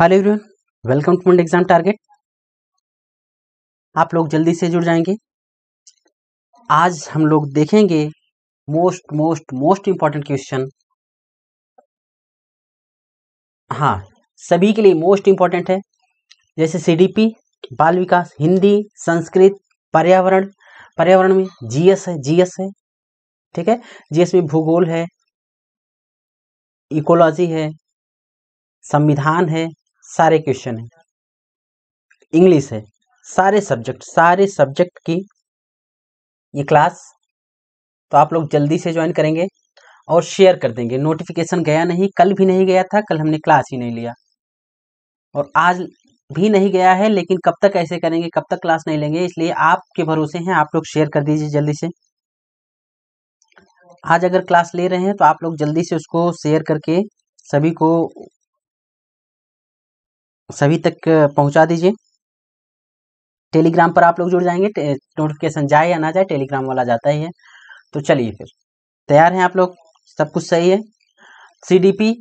Hello everyone welcome to mind exam target आप लोग जल्दी से जुड़ जाएंगे आज हम लोग देखेंगे most most most important question हाँ सभी के लिए मोस्ट इंपॉर्टेंट है जैसे सीडीपी बाल विकास हिंदी संस्कृत पर्यावरण पर्यावरण में जीएस है जीएस है ठीक है जीएस में भूगोल है इकोलॉजी है संविधान है सारे क्वेश्चन है इंग्लिश है सारे सब्जेक्ट सारे सब्जेक्ट की ये क्लास तो आप लोग जल्दी से ज्वाइन करेंगे और शेयर कर देंगे नोटिफिकेशन गया नहीं कल भी नहीं गया था कल हमने क्लास ही नहीं लिया और आज भी नहीं गया है लेकिन कब तक ऐसे करेंगे कब तक क्लास नहीं लेंगे इसलिए आपके भरोसे हैं आप लोग शेयर कर दीजिए जल्दी से आज अगर क्लास ले रहे हैं तो आप लोग जल्दी से उसको शेयर करके सभी को सभी तक पहुंचा दीजिए टेलीग्राम पर आप लोग जुड़ जाएंगे नोटिफिकेशन जाए या ना जाए टेलीग्राम वाला जाता ही है तो चलिए फिर तैयार हैं आप लोग सब कुछ सही है सीडीपी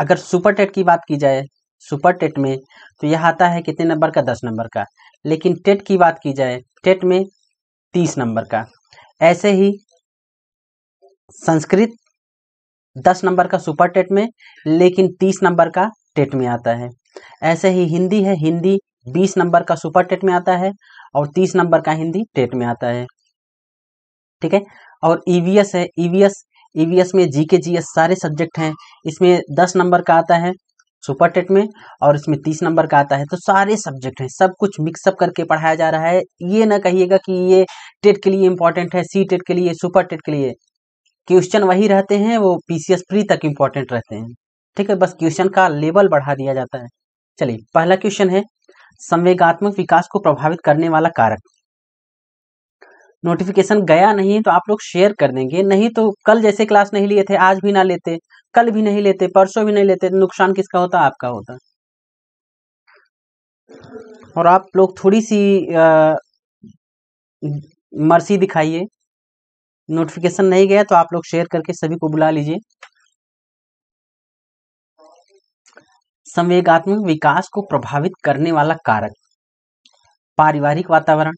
अगर सुपर टेट की बात की जाए सुपर टेट में तो यह आता है कितने नंबर का दस नंबर का लेकिन टेट की बात की जाए टेट में तीस नंबर का ऐसे ही संस्कृत दस नंबर का सुपर टेट में लेकिन तीस नंबर का टेट में आता है ऐसे ही हिंदी है हिंदी बीस नंबर का सुपर टेट में आता है और तीस नंबर का हिंदी टेट में आता है ठीक है और ईवीएस e है ईवीएस e ईवीएस e में जीके जीएस जी सारे सब्जेक्ट हैं इसमें दस नंबर का आता है सुपर टेट में और इसमें तीस नंबर का आता है तो सारे सब्जेक्ट हैं सब कुछ मिक्सअप करके पढ़ाया जा रहा है ये ना कहिएगा कि ये टेट के लिए इंपॉर्टेंट है सी टेट के लिए सुपर टेट के लिए क्वेश्चन वही रहते हैं वो पीसीएस प्री तक इंपॉर्टेंट रहते हैं ठीक है बस क्वेश्चन का लेवल बढ़ा दिया जाता है चलिए पहला क्वेश्चन है संवेगात्मक विकास को प्रभावित करने वाला कारक नोटिफिकेशन गया नहीं तो आप लोग शेयर कर देंगे नहीं तो कल जैसे क्लास नहीं लिए थे आज भी ना लेते कल भी नहीं लेते परसों भी नहीं लेते तो नुकसान किसका होता आपका होता और आप लोग थोड़ी सी आ, मर्सी दिखाइए नोटिफिकेशन नहीं गया तो आप लोग शेयर करके सभी को बुला लीजिए संवेगात्मक विकास को प्रभावित करने वाला कारक पारिवारिक वातावरण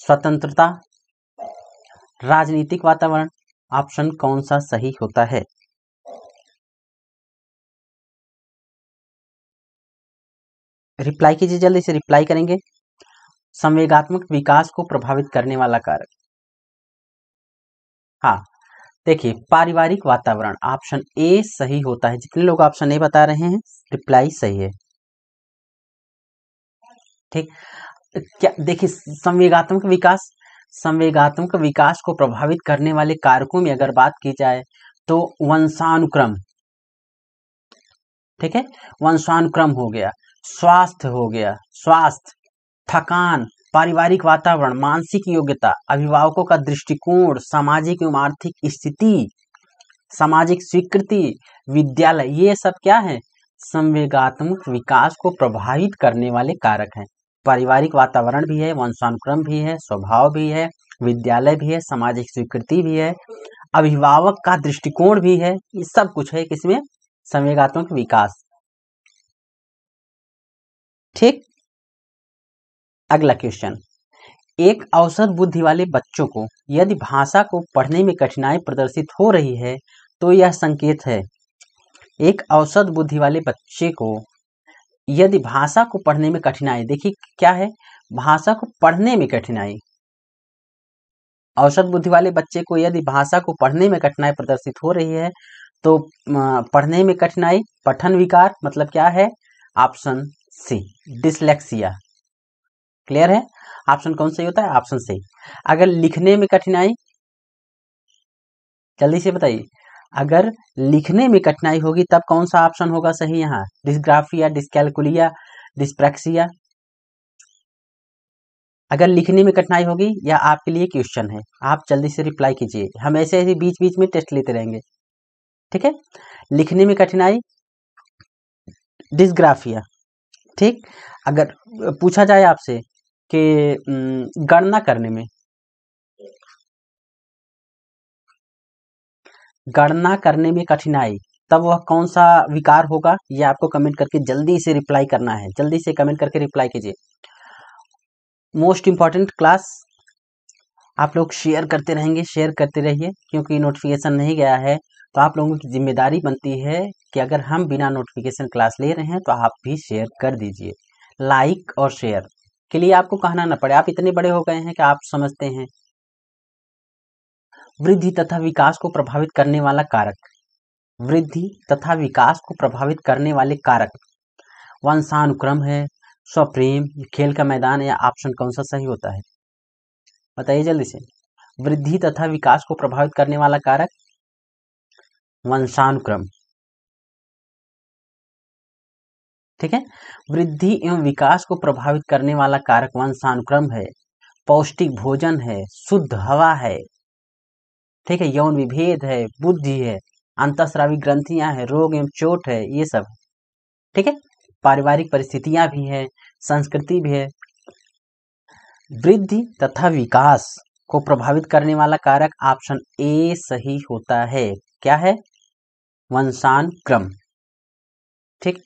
स्वतंत्रता राजनीतिक वातावरण ऑप्शन कौन सा सही होता है रिप्लाई कीजिए जल्दी से रिप्लाई करेंगे संवेगात्मक विकास को प्रभावित करने वाला कारक हाँ देखिए पारिवारिक वातावरण ऑप्शन ए सही होता है जितने लोग ऑप्शन ए बता रहे हैं रिप्लाई सही है ठीक क्या देखिए संवेगात्मक विकास संवेगात्मक विकास को प्रभावित करने वाले कारकों में अगर बात की जाए तो वंशानुक्रम ठीक है वंशानुक्रम हो गया स्वास्थ्य हो गया स्वास्थ्य थकान पारिवारिक वातावरण मानसिक योग्यता अभिभावकों का दृष्टिकोण सामाजिक एवं आर्थिक स्थिति सामाजिक स्वीकृति विद्यालय ये सब क्या है संवेगात्मक विकास को प्रभावित करने वाले कारक हैं पारिवारिक वातावरण भी है वंशानुक्रम भी है स्वभाव भी है विद्यालय भी है सामाजिक स्वीकृति भी है अभिभावक का दृष्टिकोण भी है ये सब कुछ है किसमें संवेगात्मक विकास ठीक अगला क्वेश्चन एक अवसर बुद्धि वाले बच्चों को यदि भाषा को पढ़ने में कठिनाई प्रदर्शित हो रही है तो यह संकेत है एक औसत बुद्धि वाले बच्चे को यदि भाषा को पढ़ने में कठिनाई देखिए क्या है भाषा को पढ़ने में कठिनाई औसत बुद्धि वाले बच्चे को यदि भाषा को पढ़ने में कठिनाई प्रदर्शित हो रही है तो पढ़ने में कठिनाई पठन विकार मतलब क्या है ऑप्शन सी डिसलेक्सिया क्लियर है ऑप्शन कौन सही होता है ऑप्शन सही अगर लिखने में कठिनाई जल्दी से बताइए अगर लिखने में कठिनाई होगी तब कौन सा ऑप्शन होगा सही यहाँ डिस्ग्राफिया डिस्कैलकुलिया डिस्प्रेक्सिया अगर लिखने में कठिनाई होगी या आपके लिए क्वेश्चन है आप जल्दी से रिप्लाई कीजिए हम ऐसे ऐसे बीच बीच में टेस्ट लेते रहेंगे ठीक है लिखने में कठिनाई डिस्ग्राफिया ठीक अगर पूछा जाए आपसे के गणना करने में गणना करने में कठिनाई तब वह कौन सा विकार होगा ये आपको कमेंट करके जल्दी से रिप्लाई करना है जल्दी से कमेंट करके रिप्लाई कीजिए मोस्ट इम्पॉर्टेंट क्लास आप लोग शेयर करते रहेंगे शेयर करते रहिए क्योंकि नोटिफिकेशन नहीं गया है तो आप लोगों की जिम्मेदारी बनती है कि अगर हम बिना नोटिफिकेशन क्लास ले रहे हैं तो आप भी शेयर कर दीजिए लाइक और शेयर के लिए आपको कहना न पड़े आप इतने बड़े हो गए हैं कि आप समझते हैं वृद्धि तथा विकास को प्रभावित करने वाला कारक वृद्धि तथा विकास को प्रभावित करने वाले कारक वंशानुक्रम है स्वप्रेम खेल का मैदान या ऑप्शन कौन सा सही होता है बताइए जल्दी से वृद्धि तथा विकास को प्रभावित करने वाला कारक वंशानुक्रम ठीक है वृद्धि एवं विकास को प्रभावित करने वाला कारक वंशानुक्रम है पौष्टिक भोजन है शुद्ध हवा है ठीक है यौन विभेद है बुद्धि है अंतस्रावी ग्रंथियां है रोग एवं चोट है ये सब ठीक है पारिवारिक परिस्थितियां भी है संस्कृति भी है वृद्धि तथा विकास को प्रभावित करने वाला कारक ऑप्शन ए सही होता है क्या है वंशानुक्रम ठीक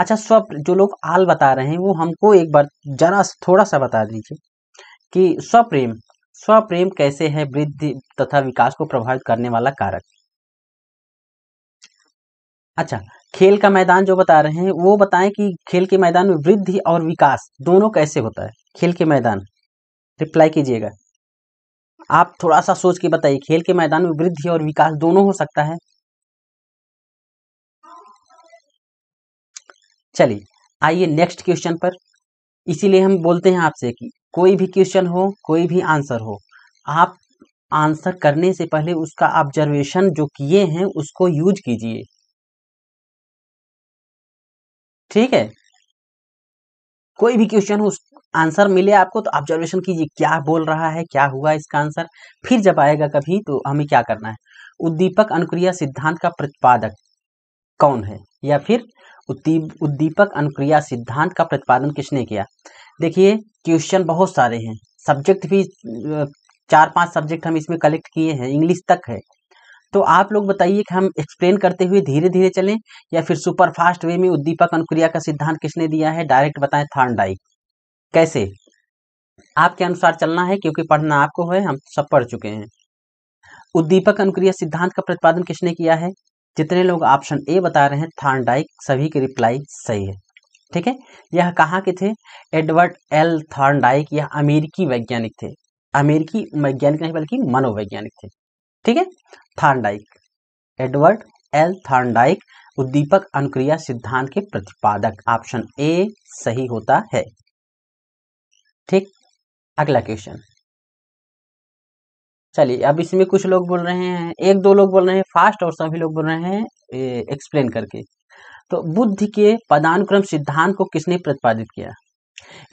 अच्छा स्वप्न जो लोग आल बता रहे हैं वो हमको एक बार जरा थोड़ा सा बता दीजिए कि स्वप्रेम स्वप्रेम कैसे है वृद्धि तथा विकास को प्रभावित करने वाला कारक अच्छा खेल का मैदान जो बता रहे हैं वो बताएं कि खेल के मैदान में वृद्धि और विकास दोनों कैसे होता है खेल के मैदान रिप्लाई कीजिएगा आप थोड़ा सा सोच के बताइए खेल के मैदान में वृद्धि और विकास दोनों हो सकता है चलिए आइए नेक्स्ट क्वेश्चन पर इसीलिए हम बोलते हैं आपसे कि कोई भी क्वेश्चन हो कोई भी आंसर हो आप आंसर करने से पहले उसका ऑब्जर्वेशन जो किए हैं उसको यूज कीजिए ठीक है कोई भी क्वेश्चन हो उस आंसर मिले आपको तो ऑब्जर्वेशन कीजिए क्या बोल रहा है क्या हुआ इसका आंसर फिर जब आएगा कभी तो हमें क्या करना है उद्दीपक अनुक्रिया सिद्धांत का प्रतिपादक कौन है या फिर उद्दीपक अनुक्रिया सिद्धांत का प्रतिपादन किसने किया देखिए क्वेश्चन बहुत सारे हैं सब्जेक्ट भी चार पांच सब्जेक्ट हम इसमें कलेक्ट किए हैं इंग्लिश तक है तो आप लोग बताइए कि हम एक्सप्लेन करते हुए धीरे धीरे चलें या फिर सुपर फास्ट वे में उद्दीपक अनुक्रिया का सिद्धांत किसने दिया है डायरेक्ट बताएं थार्नडाइक कैसे आपके अनुसार चलना है क्योंकि पढ़ना आपको है हम सब पढ़ चुके हैं उद्दीपक अनुक्रिया सिद्धांत का प्रतिपादन किसने किया है जितने लोग ऑप्शन ए बता रहे हैं थार्नडाइक सभी की रिप्लाई सही है ठीक है यह कहाँ के थे एडवर्ड एल थार्नडाइक यह अमेरिकी वैज्ञानिक थे अमेरिकी वैज्ञानिक नहीं बल्कि मनोवैज्ञानिक थे ठीक है थार्नडाइक एडवर्ड एल थार्नडाइक उद्दीपक अनुक्रिया सिद्धांत के प्रतिपादक ऑप्शन ए सही होता है ठीक अगला क्वेश्चन चलिए अब इसमें कुछ लोग बोल रहे हैं एक दो लोग बोल रहे हैं फास्ट और सभी लोग बोल रहे हैं एक्सप्लेन करके तो बुद्ध के पदानुक्रम सिद्धांत को किसने प्रतिपादित किया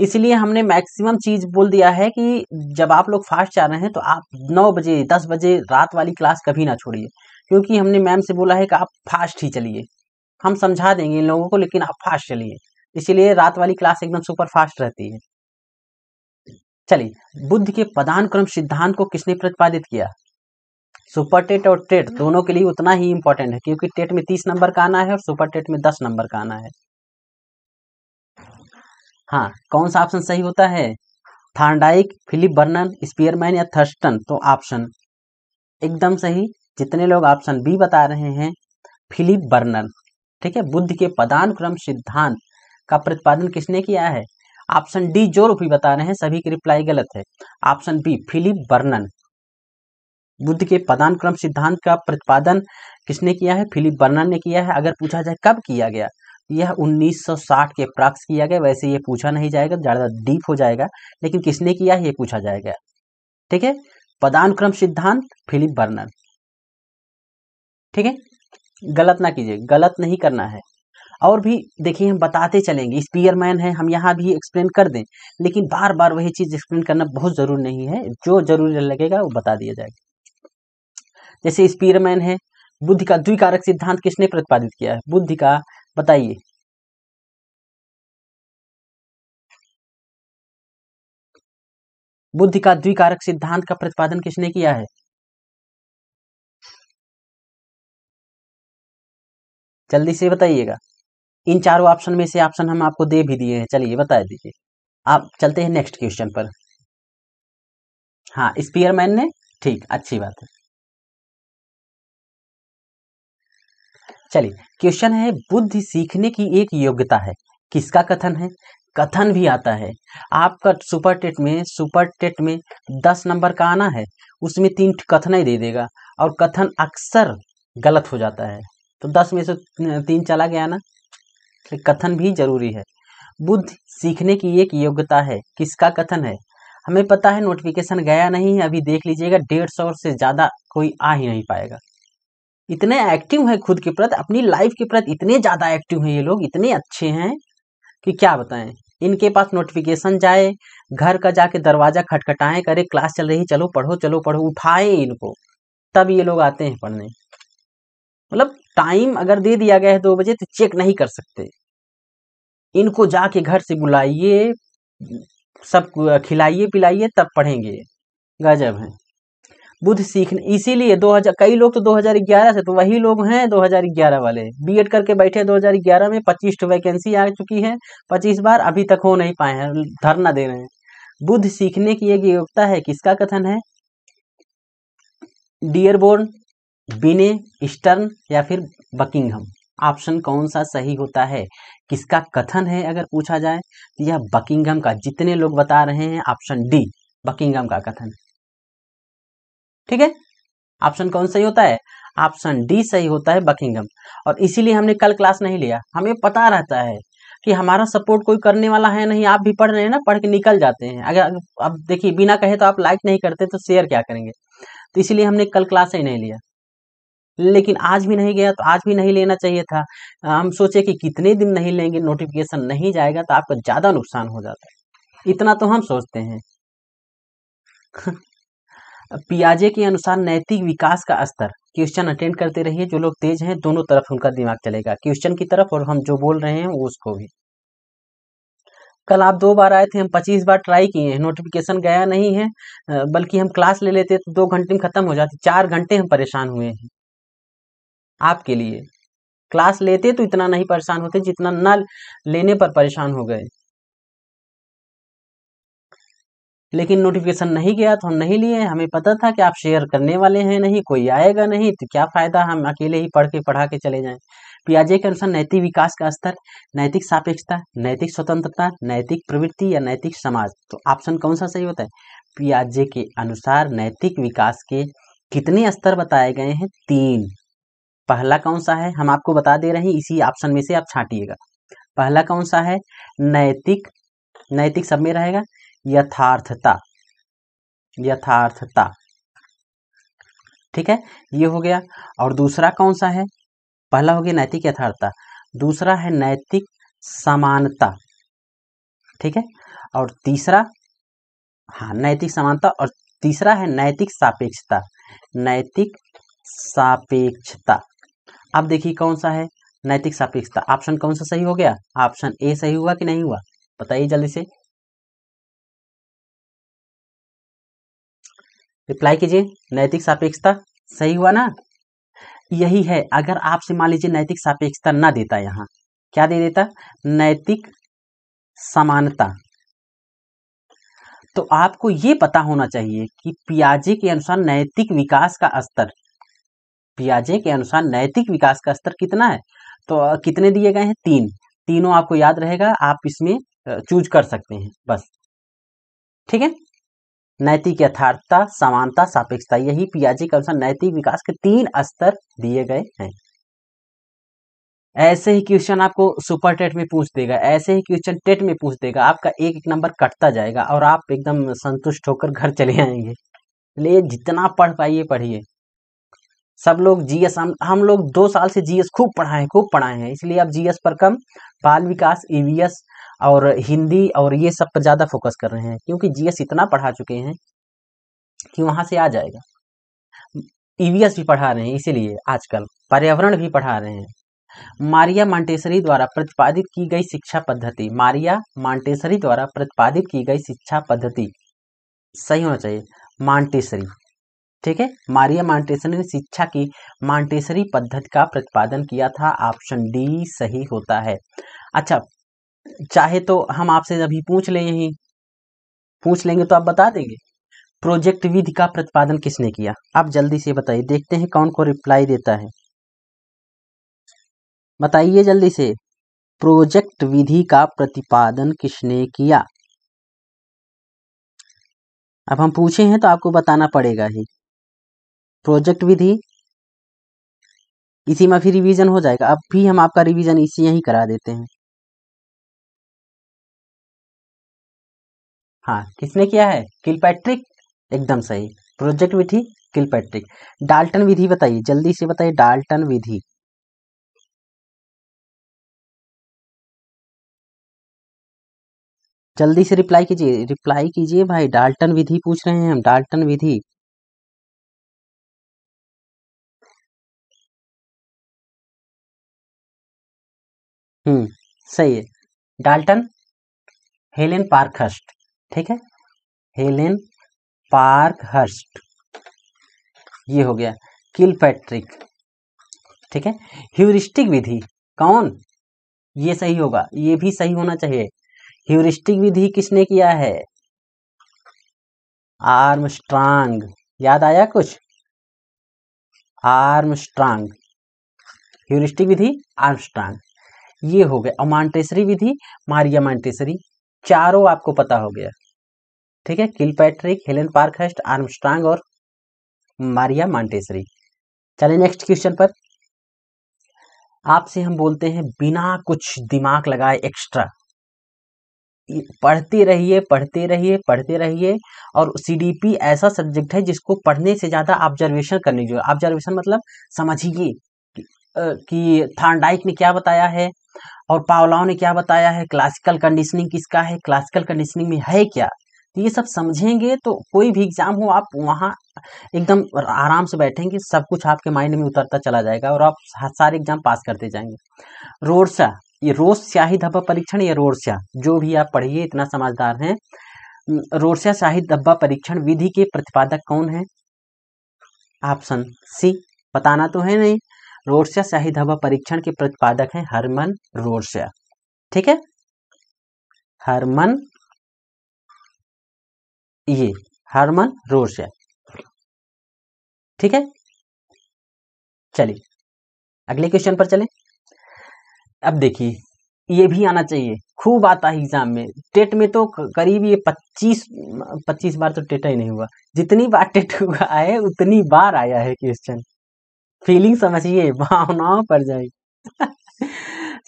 इसलिए हमने मैक्सिमम चीज बोल दिया है कि जब आप लोग फास्ट चाह रहे हैं तो आप नौ बजे दस बजे रात वाली क्लास कभी ना छोड़िए क्योंकि हमने मैम से बोला है कि आप फास्ट ही चलिए हम समझा देंगे इन लोगों को लेकिन आप फास्ट चलिए इसीलिए रात वाली क्लास एकदम सुपर फास्ट रहती है चलिए बुद्ध के पदानुक्रम सिद्धांत को किसने प्रतिपादित किया सुपर टेट और टेट दोनों के लिए उतना ही इंपॉर्टेंट है क्योंकि टेट में तीस नंबर का आना है और सुपर टेट में दस नंबर का आना है हाँ कौन सा ऑप्शन सही होता है थार्डाइक फिलिप बर्नन स्पियरमैन या थर्स्टन तो ऑप्शन एकदम सही जितने लोग ऑप्शन बी बता रहे हैं फिलिप बर्नन ठीक है बुद्ध के पदानुक्रम सिद्धांत का प्रतिपादन किसने किया है ऑप्शन डी जो रूपी बता रहे हैं सभी की रिप्लाई गलत है ऑप्शन बी फिलिप बर्नन बुद्ध के पदानुक्रम सिद्धांत का प्रतिपादन किसने किया है फिलिप बर्नन ने किया है अगर पूछा जाए कब किया गया यह 1960 के प्राक्स किया गया वैसे ये पूछा नहीं जाएगा ज़्यादा डीप हो जाएगा लेकिन किसने किया है ये पूछा जाएगा ठीक है पदानुक्रम सिद्धांत फिलिप बर्नन ठीक है गलत ना कीजिए गलत नहीं करना है और भी देखिए हम बताते चलेंगे स्पीयर मैन है हम यहाँ भी एक्सप्लेन कर दें लेकिन बार बार वही चीज़ एक्सप्लेन करना बहुत ज़रूरी नहीं है जो ज़रूरी लगेगा वो बता दिया जाएगा जैसे स्पीयर मैन है बुद्धि का द्विकारक सिद्धांत किसने प्रतिपादित किया है बुद्धि का बताइए बुद्धि का द्विकारक सिद्धांत का प्रतिपादन किसने किया है जल्दी से बताइएगा इन चारों ऑप्शन में से ऑप्शन हम आपको दे भी दिए हैं चलिए बता दीजिए आप चलते हैं नेक्स्ट क्वेश्चन पर हाँ स्पीयरमैन ने ठीक अच्छी बात है चलिए क्वेश्चन है बुद्धि सीखने की एक योग्यता है किसका कथन है कथन भी आता है आपका सुपर टेट में सुपर टेट में दस नंबर का आना है उसमें तीन कथन ही दे देगा और कथन अक्सर गलत हो जाता है तो दस में से तीन चला गया ना कथन भी जरूरी है बुद्ध सीखने की एक योग्यता है किसका कथन है हमें पता है नोटिफिकेशन गया नहीं है अभी देख लीजिएगा डेढ़ सौ से ज़्यादा कोई आ ही नहीं पाएगा इतने एक्टिव हैं खुद के प्रति अपनी लाइफ के प्रति इतने ज़्यादा एक्टिव हैं ये लोग इतने अच्छे हैं कि क्या बताएं इनके पास नोटिफिकेशन जाए घर का जाके दरवाज़ा खटखटाएं करे क्लास चल रही चलो पढ़ो चलो पढ़ो उठाए इनको तब ये लोग आते हैं पढ़ने मतलब टाइम अगर दे दिया गया है दो बजे तो चेक नहीं कर सकते इनको जाके घर से बुलाइए सब खिलाइए पिलाइए तब पढ़ेंगे गजब है बुद्ध सीखने इसीलिए 2000 कई लोग तो 2011 से तो वही लोग हैं 2011 वाले बीएड करके बैठे 2011 में 25 तो वैकेंसी आ चुकी है 25 बार अभी तक हो नहीं पाए हैं धरना दे रहे हैं बुद्ध सीखने की एक योग्यता है किसका कथन है डियरबोर्न बिने स्टर्न या फिर बकिंगहम ऑप्शन कौन सा सही होता है किसका कथन है अगर पूछा जाए तो यह बकिंगम का जितने लोग बता रहे हैं ऑप्शन डी बकिंगम का कथन ठीक है ऑप्शन कौन सही होता है ऑप्शन डी सही होता है बकिंगम और इसीलिए हमने कल क्लास नहीं लिया हमें पता रहता है कि हमारा सपोर्ट कोई करने वाला है नहीं आप भी पढ़ रहे हैं ना पढ़ के निकल जाते हैं अगर अब देखिए बिना कहे तो आप लाइक नहीं करते तो शेयर क्या करेंगे तो इसीलिए हमने कल क्लास ही नहीं लिया लेकिन आज भी नहीं गया तो आज भी नहीं लेना चाहिए था हम सोचे कि कितने दिन नहीं लेंगे नोटिफिकेशन नहीं जाएगा तो आपका ज़्यादा नुकसान हो जाता है इतना तो हम सोचते हैं पियाजे के अनुसार नैतिक विकास का स्तर क्वेश्चन अटेंड करते रहिए जो लोग तेज हैं दोनों तरफ उनका दिमाग चलेगा क्वेश्चन की तरफ और हम जो बोल रहे हैं उसको भी कल आप दो बार आए थे हम पच्चीस बार ट्राई किए हैं नोटिफिकेशन गया नहीं है बल्कि हम क्लास ले लेते तो दो घंटे में खत्म हो जाती चार घंटे हम परेशान हुए हैं आपके लिए क्लास लेते तो इतना नहीं परेशान होते जितना न लेने पर परेशान हो गए लेकिन नोटिफिकेशन नहीं गया तो हम नहीं लिए हमें पता था कि आप शेयर करने वाले हैं नहीं कोई आएगा नहीं तो क्या फायदा हम अकेले ही पढ़ के पढ़ा के चले जाएं पियाजे के अनुसार नैतिक विकास का स्तर नैतिक सापेक्षता नैतिक स्वतंत्रता नैतिक प्रवृत्ति या नैतिक समाज तो ऑप्शन कौन सा सही होता है पियाजे के अनुसार नैतिक विकास के कितने स्तर बताए गए हैं तीन पहला कौन सा है हम आपको बता दे रहे हैं इसी ऑप्शन में से आप छाटिएगा पहला कौन सा है नैतिक नैतिक सब में रहेगा यथार्थता यथार्थता ठीक है ये हो गया और दूसरा कौन सा है पहला हो गया नैतिक यथार्थता दूसरा है नैतिक समानता ठीक है और तीसरा हाँ नैतिक समानता और तीसरा है नैतिक सापेक्षता नैतिक सापेक्षता अब देखिए कौन सा है नैतिक सापेक्षता ऑप्शन कौन सा सही हो गया ऑप्शन ए सही हुआ कि नहीं हुआ बताइए जल्दी से रिप्लाई कीजिए नैतिक सापेक्षता सही हुआ ना यही है अगर आपसे मान लीजिए नैतिक सापेक्षता ना देता यहाँ क्या दे देता नैतिक समानता तो आपको यह पता होना चाहिए कि पियाजे के अनुसार नैतिक विकास का स्तर पियाजे के अनुसार नैतिक विकास का स्तर कितना है तो कितने दिए गए हैं तीन तीनों आपको याद रहेगा आप इसमें चूज कर सकते हैं बस ठीक है नैतिक यथार्थता समानता सापेक्षता यही पियाजे के अनुसार नैतिक विकास के तीन स्तर दिए गए हैं ऐसे ही क्वेश्चन आपको सुपर टेट में पूछ देगा ऐसे ही क्वेश्चन टेट में पूछ देगा आपका एक एक नंबर कटता जाएगा और आप एकदम संतुष्ट होकर घर चले आएंगे जितना पढ़ पाइए पढ़िए सब लोग जीएस हम हम लोग दो साल से जीएस खूब पढ़ाए खूब पढ़ाए हैं इसलिए अब जीएस पर कम बाल विकास ईवीएस और हिंदी और ये सब पर ज़्यादा फोकस कर रहे हैं क्योंकि जीएस इतना पढ़ा चुके हैं कि वहाँ से आ जाएगा ईवीएस e भी पढ़ा रहे हैं इसीलिए आजकल पर्यावरण भी पढ़ा रहे हैं मारिया मांटेसरी द्वारा प्रतिपादित की गई शिक्षा पद्धति मारिया मांटेसरी द्वारा प्रतिपादित की गई शिक्षा पद्धति सही होना चाहिए मांटेसरी ठीक है मारिया मॉन्टेसरी ने शिक्षा की मांटेसरी पद्धति का प्रतिपादन किया था ऑप्शन डी सही होता है अच्छा चाहे तो हम आपसे अभी पूछ लें यही पूछ लेंगे तो आप बता देंगे प्रोजेक्ट विधि का प्रतिपादन किसने किया आप जल्दी से बताइए देखते हैं कौन को रिप्लाई देता है बताइए जल्दी से प्रोजेक्ट विधि का प्रतिपादन किसने किया अब हम पूछे हैं तो आपको बताना पड़ेगा ही प्रोजेक्ट विधि इसी में फिर रिवीजन हो जाएगा अब भी हम आपका रिवीजन इसी यहीं करा देते हैं हाँ किसने किया है किलपैट्रिक एकदम सही प्रोजेक्ट विधि किलपैट्रिक डाल्टन विधि बताइए जल्दी से बताइए डाल्टन विधि जल्दी से रिप्लाई कीजिए रिप्लाई कीजिए भाई डाल्टन विधि पूछ रहे हैं हम डाल्टन विधि हम्म सही है डाल्टन हेलेन पार्कहर्स्ट ठीक है हेलेन पार्कहर्स्ट ये हो गया किल पैट्रिक ठीक है ह्यूरिस्टिक विधि कौन ये सही होगा ये भी सही होना चाहिए ह्यूरिस्टिक विधि किसने किया है आर्म स्ट्रांग याद आया कुछ आर्मस्ट्रांग ह्यूरिस्टिक विधि आर्मस्ट्रांग ये हो गया और मॉन्टेसरी विधि मारिया मांटेसरी चारों आपको पता हो गया ठीक है Kilpatrick Helen Parkhurst Armstrong और मारिया मांटेसरी चले नेक्स्ट क्वेश्चन पर आपसे हम बोलते हैं बिना कुछ दिमाग लगाए एक्स्ट्रा पढ़ते रहिए पढ़ते रहिए पढ़ते रहिए और सीडीपी ऐसा सब्जेक्ट है जिसको पढ़ने से ज़्यादा ऑब्जर्वेशन करनी चाहिए ऑब्जर्वेशन मतलब समझिए कि थांडाइक ने क्या बताया है और पावलाओं ने क्या बताया है क्लासिकल कंडीशनिंग किसका है क्लासिकल कंडीशनिंग में है क्या तो ये सब समझेंगे तो कोई भी एग्जाम हो आप वहाँ एकदम आराम से बैठेंगे सब कुछ आपके माइंड में उतरता चला जाएगा और आप सारे एग्जाम पास करते जाएंगे रोडसा ये रोज शाही धब्बा परीक्षण या रोडसा जो भी आप पढ़िए इतना समझदार हैं रोडसा शाही धब्बा परीक्षण विधि के प्रतिपादक कौन है ऑप्शन सी बताना तो है नहीं रोडसिया शाही ढाबा परीक्षण के प्रतिपादक हैं हरमन रोडसिया ठीक है हरमन ये हरमन रोडसिया ठीक है चलिए अगले क्वेश्चन पर चले अब देखिए ये भी आना चाहिए खूब आता है एग्जाम में टेट में तो करीब ये पच्चीस पच्चीस बार तो टेटा ही नहीं हुआ जितनी बार टेट हुआ है उतनी बार आया है क्वेश्चन फीलिंग समझिए भावनाओं पर जाइए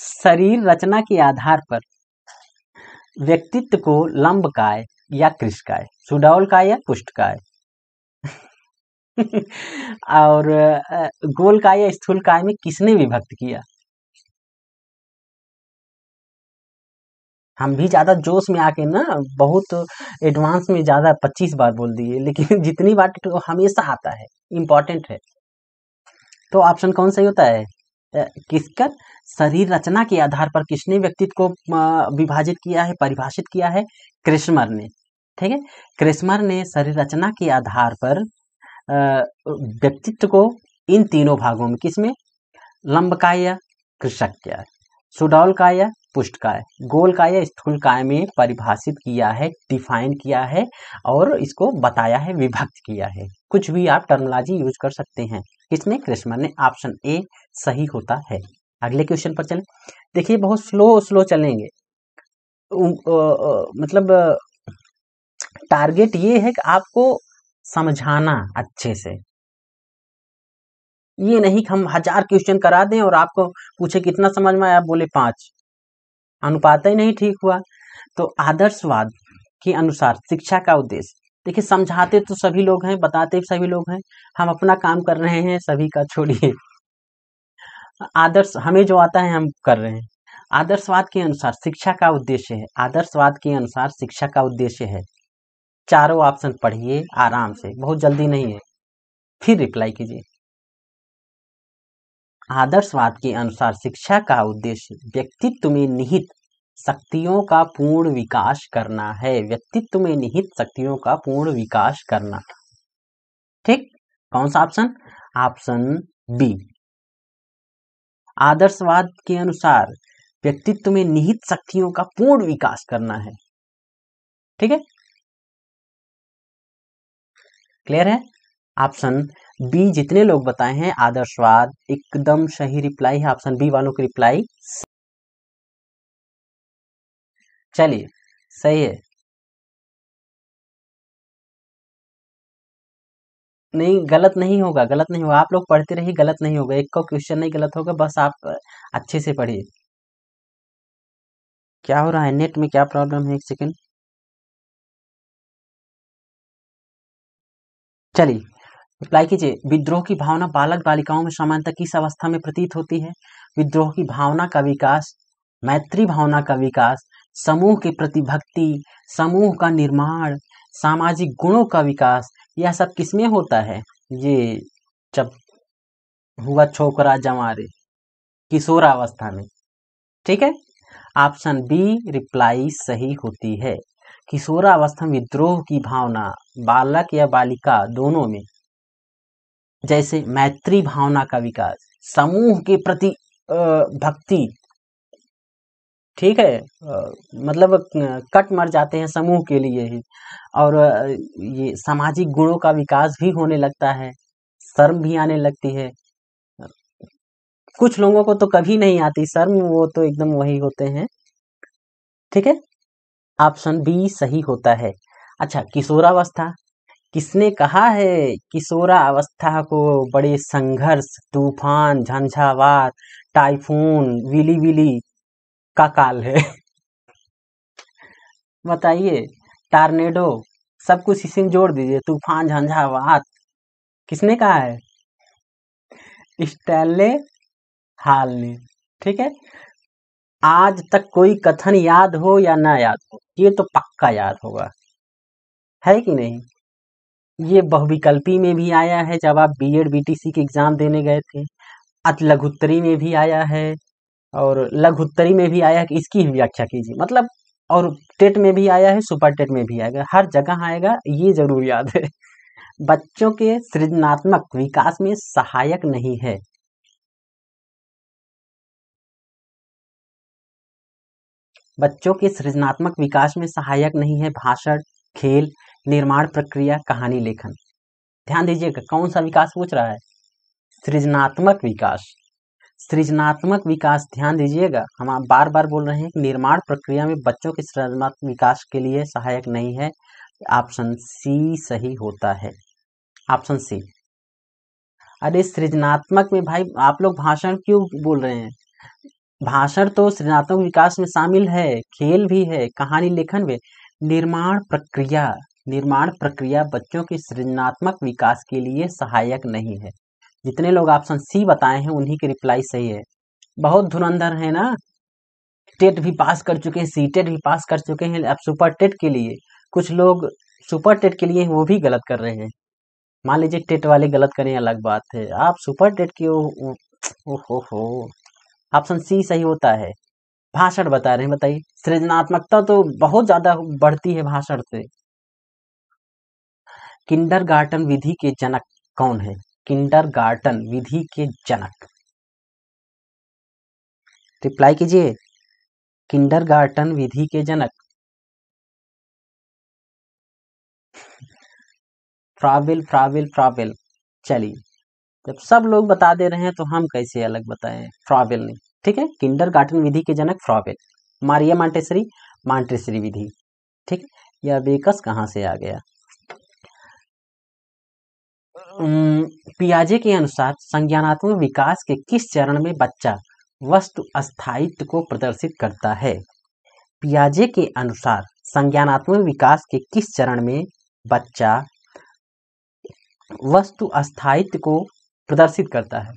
शरीर रचना के आधार पर व्यक्तित्व को लंब काय या कृषकाय सुडौल काय या पुष्ट काय और गोल काय या स्थूल काय में किसने विभक्त किया हम भी ज्यादा जोश में आके ना बहुत एडवांस में ज्यादा पच्चीस बार बोल दिए लेकिन जितनी बार तो हमेशा आता है इम्पोर्टेंट है तो ऑप्शन कौन सही होता है किसकर शरीर रचना के आधार पर किसने व्यक्तित्व को विभाजित किया है परिभाषित किया है क्रिस्मर ने ठीक है क्रिस्मर ने शरीर रचना के आधार पर व्यक्तित्व को इन तीनों भागों में किसमें लंब कृषक क्या सुडौल काय पुष्ट काय गोल काय स्थूल काय में परिभाषित किया है डिफाइन किया है और इसको बताया है विभक्त किया है कुछ भी आप टर्मोलॉजी यूज कर सकते हैं इसमें क्रिस्मर ने ऑप्शन ए सही होता है अगले क्वेश्चन पर चलें देखिए बहुत स्लो स्लो चलेंगे उ, उ, उ, मतलब टारगेट ये है कि आपको समझाना अच्छे से ये नहीं हम हजार क्वेश्चन करा दें और आपको पूछे कितना समझ में आया आप बोले पांच अनुपात ही नहीं ठीक हुआ तो आदर्शवाद के अनुसार शिक्षा का उद्देश्य देखिए समझाते तो सभी लोग हैं बताते सभी लोग हैं हम अपना काम कर रहे हैं सभी का छोड़िए आदर्श हमें जो आता है हम कर रहे हैं आदर्शवाद के अनुसार शिक्षा का उद्देश्य है आदर्शवाद के अनुसार शिक्षा का उद्देश्य है चारों ऑप्शन पढ़िए आराम से बहुत जल्दी नहीं है फिर रिप्लाई कीजिए आदर्शवाद के अनुसार शिक्षा का उद्देश्य व्यक्तित्व में निहित शक्तियों का पूर्ण विकास करना है व्यक्तित्व में निहित शक्तियों का पूर्ण विकास करना ठीक कौन सा ऑप्शन ऑप्शन बी आदर्शवाद के अनुसार व्यक्तित्व में निहित शक्तियों का पूर्ण विकास करना है ठीक है क्लियर है ऑप्शन बी जितने लोग बताए हैं आदर्शवाद एकदम सही रिप्लाई है ऑप्शन बी वालों की रिप्लाई चलिए सही है नहीं गलत नहीं होगा गलत नहीं होगा आप लोग पढ़ते रहिए गलत नहीं होगा एक को क्वेश्चन नहीं गलत होगा बस आप अच्छे से पढ़िए क्या हो रहा है नेट में क्या प्रॉब्लम है एक सेकेंड चलिए रिप्लाई कीजिए विद्रोह की भावना बालक बालिकाओं में समानता किस अवस्था में प्रतीत होती है विद्रोह की भावना का विकास मैत्री भावना का विकास समूह के प्रति भक्ति समूह का निर्माण सामाजिक गुणों का विकास यह सब किसमें होता है ये जब हुआ छोकरा जमारे किशोरावस्था में ठीक है ऑप्शन बी रिप्लाई सही होती है किशोरावस्था में द्रोह की भावना बालक या बालिका दोनों में जैसे मैत्री भावना का विकास समूह के प्रति भक्ति ठीक है मतलब कट मर जाते हैं समूह के लिए ही और ये सामाजिक गुणों का विकास भी होने लगता है शर्म भी आने लगती है कुछ लोगों को तो कभी नहीं आती शर्म वो तो एकदम वही होते हैं ठीक है ऑप्शन बी सही होता है अच्छा किशोरावस्था किसने कहा है किशोरा अवस्था को बड़े संघर्ष तूफान झंझावात टाइफून विली विली का काल है बताइए टार्नेडो सब कुछ इसी में जोड़ दीजिए तूफान झंझावात किसने कहा है स्टैले हाल ने ठीक है आज तक कोई कथन याद हो या ना याद हो ये तो पक्का याद होगा है कि नहीं ये बहुविकल्पी में भी आया है जब आप बीएड बीटीसी के एग्जाम देने गए थे अत लघुत्तरी में भी आया है और लघुत्तरी में भी आया है कि इसकी व्याख्या कीजिए मतलब और टेट में भी आया है सुपर टेट में भी आएगा हर जगह आएगा ये जरूर याद है बच्चों के सृजनात्मक विकास में सहायक नहीं है बच्चों के सृजनात्मक विकास में सहायक नहीं है भाषण खेल निर्माण प्रक्रिया कहानी लेखन ध्यान दीजिएगा कौन सा विकास पूछ रहा है सृजनात्मक विकास सृजनात्मक विकास ध्यान दीजिएगा हम आप बार बार बोल रहे हैं कि निर्माण प्रक्रिया में बच्चों के सृजनात्मक विकास के लिए सहायक नहीं है ऑप्शन सी सही होता है ऑप्शन सी अरे सृजनात्मक में भाई आप लोग भाषण क्यों बोल रहे हैं भाषण तो सृजनात्मक विकास में शामिल है खेल भी है कहानी लेखन में निर्माण प्रक्रिया निर्माण प्रक्रिया बच्चों के सृजनात्मक विकास के लिए सहायक नहीं है जितने लोग ऑप्शन सी बताए हैं उन्हीं की रिप्लाई सही है बहुत धुरंधर है ना टेट भी पास कर चुके हैं सी टेट भी पास कर चुके हैं अब सुपर टेट के लिए कुछ लोग सुपर टेट के लिए वो भी गलत कर रहे हैं मान लीजिए टेट वाले गलत करें अलग बात है आप सुपर टेट की ओ, हो ऑप्शन सी सही होता है भाषण बता रहे हैं बताइए सृजनात्मकता तो बहुत ज्यादा बढ़ती है भाषण से किंडर गार्टन विधि के जनक कौन है किंडर गार्टन विधि के जनक रिप्लाई कीजिए किंडर गार्टन विधि के जनक फ्राविल फ्राविल फ्राविल चलिए जब सब लोग बता दे रहे हैं तो हम कैसे अलग बताएं फ्राविल ने ठीक है किंडर गार्टन विधि के जनक फ्राविल मारिया मांटेसरी मांटेसरी विधि ठीक यह बेकस कहाँ से आ गया पियाजे के अनुसार संज्ञानात्मक विकास के किस चरण में बच्चा वस्तु अस्थायित्व को प्रदर्शित करता है पियाजे के अनुसार संज्ञानात्मक विकास के किस चरण में बच्चा वस्तु अस्थायित्व को प्रदर्शित करता है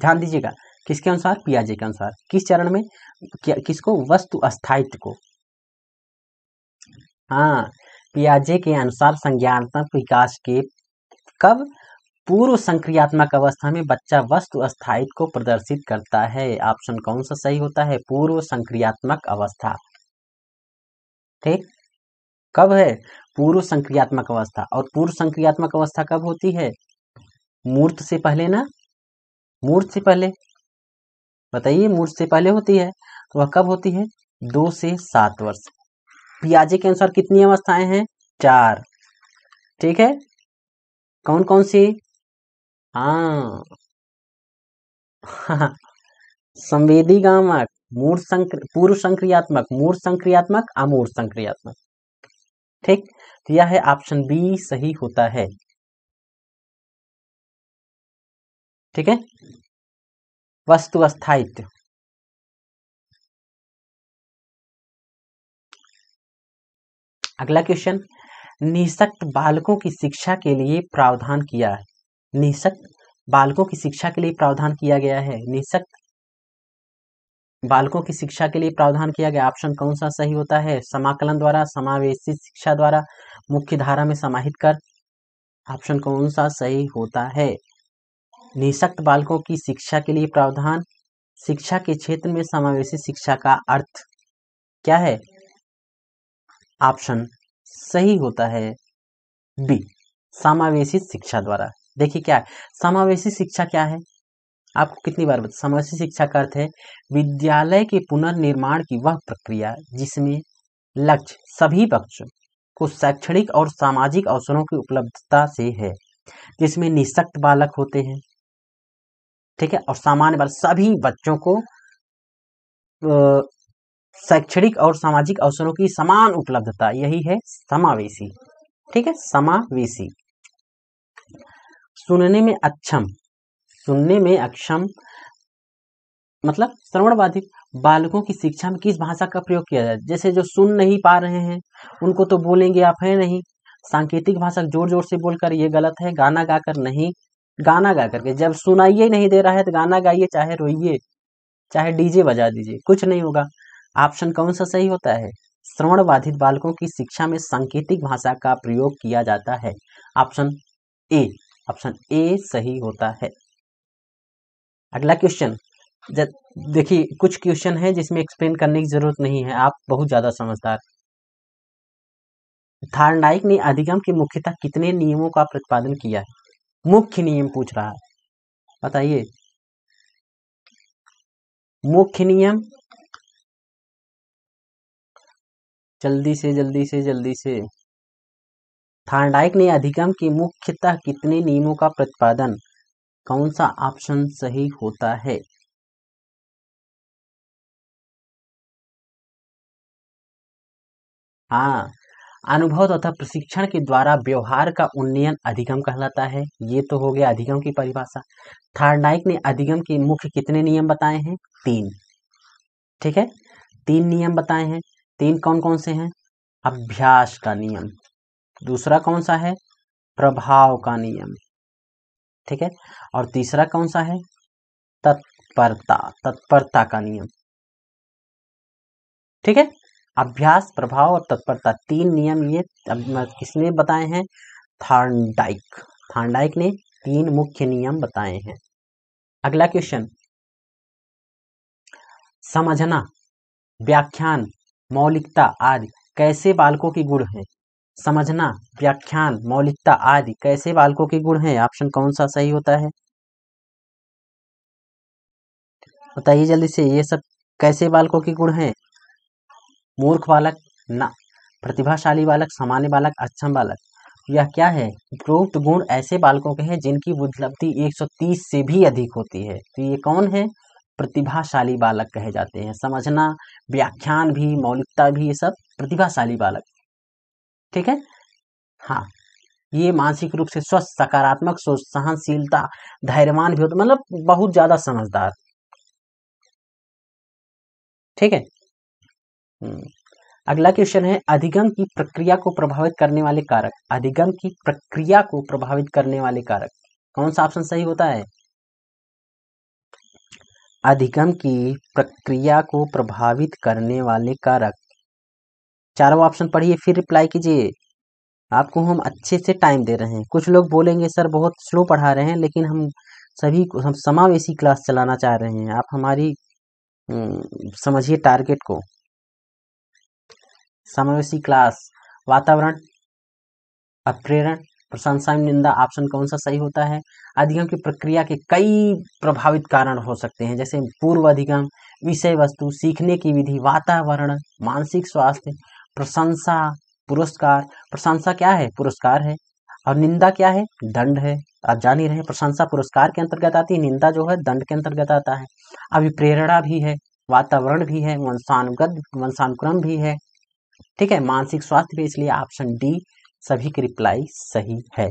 ध्यान दीजिएगा किसके अनुसार पियाजे के अनुसार किस चरण में किसको वस्तु स्थायित्व को हाँ पियाजे के अनुसार संज्ञानात्मक विकास के कब पूर्व संक्रियात्मक अवस्था में बच्चा वस्तु स्थायित्व को प्रदर्शित करता है ऑप्शन कौन सा सही होता है पूर्व संक्रियात्मक अवस्था ठीक कब है पूर्व संक्रियात्मक अवस्था और पूर्व संक्रियात्मक अवस्था कब होती है मूर्त से पहले ना मूर्त से पहले बताइए मूर्त से पहले होती है तो वह कब होती है दो से सात वर्ष पियाजे के अनुसार कितनी अवस्थाएं हैं चार ठीक है कौन कौन सी हाँ गामक मूर्ख संक्र पूर्व संक्रियात्मक मूर्ध संक्रियात्मक अमूर्ध संक्रियात्मक ठीक तो यह है ऑप्शन बी सही होता है ठीक है वस्तु अस्थायित्व अगला क्वेश्चन निशक्त बालकों की शिक्षा के लिए प्रावधान किया है निशक्त बालकों की शिक्षा के लिए प्रावधान किया गया है निशक्त बालकों की शिक्षा के लिए प्रावधान किया गया ऑप्शन कौन सा सही होता है समाकलन द्वारा समावेशी शिक्षा द्वारा मुख्य धारा में समाहित कर ऑप्शन कौन सा सही होता है निशक्त बालकों की शिक्षा के लिए प्रावधान शिक्षा के क्षेत्र में समावेशी शिक्षा का अर्थ क्या है ऑप्शन सही होता है बी समावेशी शिक्षा द्वारा देखिए क्या है समावेशी शिक्षा क्या है आपको कितनी बार बता समावेशी शिक्षा का अर्थ है विद्यालय के पुनर्निर्माण की वह प्रक्रिया जिसमें लक्ष्य सभी बच्चों को शैक्षणिक और सामाजिक अवसरों की उपलब्धता से है जिसमें निशक्त बालक होते हैं ठीक है और सामान्य बालक सभी बच्चों को शैक्षणिक और सामाजिक अवसरों की समान उपलब्धता यही है समावेशी ठीक है समावेशी सुनने में अक्षम सुनने में अक्षम मतलब श्रवण बाधित बालकों की शिक्षा में किस भाषा का प्रयोग किया जाए जैसे जो सुन नहीं पा रहे हैं उनको तो बोलेंगे आप है नहीं सांकेतिक भाषा जोर जोर से बोलकर ये गलत है गाना गाकर नहीं गाना गा करके जब सुनाइए नहीं दे रहा है तो गाना गाइए चाहे रोइए चाहे डीजे बजा दीजिए कुछ नहीं होगा ऑप्शन कौन सा सही होता है श्रवण बाधित बालकों की शिक्षा में सांकेतिक भाषा का प्रयोग किया जाता है ऑप्शन ए ऑप्शन ए सही होता है अगला क्वेश्चन देखिए कुछ क्वेश्चन है जिसमें एक्सप्लेन करने की जरूरत नहीं है आप बहुत ज्यादा समझदार थारनाइक ने अधिगम के मुख्यतः कितने नियमों का प्रतिपादन किया है मुख्य नियम पूछ रहा है बताइए मुख्य नियम जल्दी से जल्दी से जल्दी से थार्डाइक ने अधिगम की मुख्यतः कितने नियमों का प्रतिपादन कौन सा ऑप्शन सही होता है हाँ अनुभव तथा प्रशिक्षण के द्वारा व्यवहार का उन्नयन अधिगम कहलाता है ये तो हो गया अधिगम की परिभाषा थार्डाइक ने अधिगम के मुख्य कितने नियम बताए हैं तीन ठीक है तीन नियम बताए हैं तीन कौन कौन से हैं अभ्यास का नियम दूसरा कौन सा है प्रभाव का नियम ठीक है और तीसरा कौन सा है तत्परता तत्परता का नियम ठीक है अभ्यास प्रभाव और तत्परता तीन नियम ये किसने बताए हैं थार्डाइक थार्डाइक ने तीन मुख्य नियम बताए हैं अगला क्वेश्चन समझना व्याख्यान मौलिकता आदि कैसे बालकों के गुण हैं समझना व्याख्यान मौलिकता आदि कैसे बालकों के गुण हैं ऑप्शन कौन सा सही होता है बताइए जल्दी से ये सब कैसे बालकों के गुण हैं मूर्ख बालक ना प्रतिभाशाली बालक सामान्य बालक अक्षम बालक यह क्या है उपरोक्त गुण ऐसे बालकों के हैं जिनकी बुद्धि 130 से भी अधिक होती है तो ये कौन है प्रतिभाशाली बालक कहे जाते हैं समझना व्याख्यान भी मौलिकता भी ये सब प्रतिभाशाली बालक ठीक है हाँ ये मानसिक रूप से स्वस्थ सकारात्मक सोच सहनशीलता धैर्यवान भी होता मतलब बहुत ज्यादा समझदार ठीक है हम्म। अगला क्वेश्चन है अधिगम की प्रक्रिया को प्रभावित करने वाले कारक अधिगम की प्रक्रिया को प्रभावित करने वाले कारक कौन सा ऑप्शन सही होता है अधिगम की प्रक्रिया को प्रभावित करने वाले कारक चारों ऑप्शन पढ़िए फिर रिप्लाई कीजिए आपको हम अच्छे से टाइम दे रहे हैं कुछ लोग बोलेंगे सर बहुत स्लो पढ़ा रहे हैं लेकिन हम सभी को हम समावेशी क्लास चलाना चाह रहे हैं आप हमारी हम्म, समझिए टारगेट को समावेशी क्लास वातावरण अप्रेरण प्रशंसा एवं निंदा ऑप्शन कौन सा सही होता है अधिगम की प्रक्रिया के कई प्रभावित कारण हो सकते हैं जैसे पूर्व अधिगम विषय वस्तु सीखने की विधि वातावरण मानसिक स्वास्थ्य प्रशंसा पुरस्कार प्रशंसा क्या है पुरस्कार है और निंदा क्या है दंड है आप जान ही रहे प्रशंसा पुरस्कार के अंतर्गत आती है निंदा जो है दंड के अंतर्गत आता है अभिप्रेरणा भी है वातावरण भी है वंशानुगत वंशानुक्रम भी है ठीक है मानसिक स्वास्थ्य भी इसलिए ऑप्शन डी सभी की रिप्लाई सही है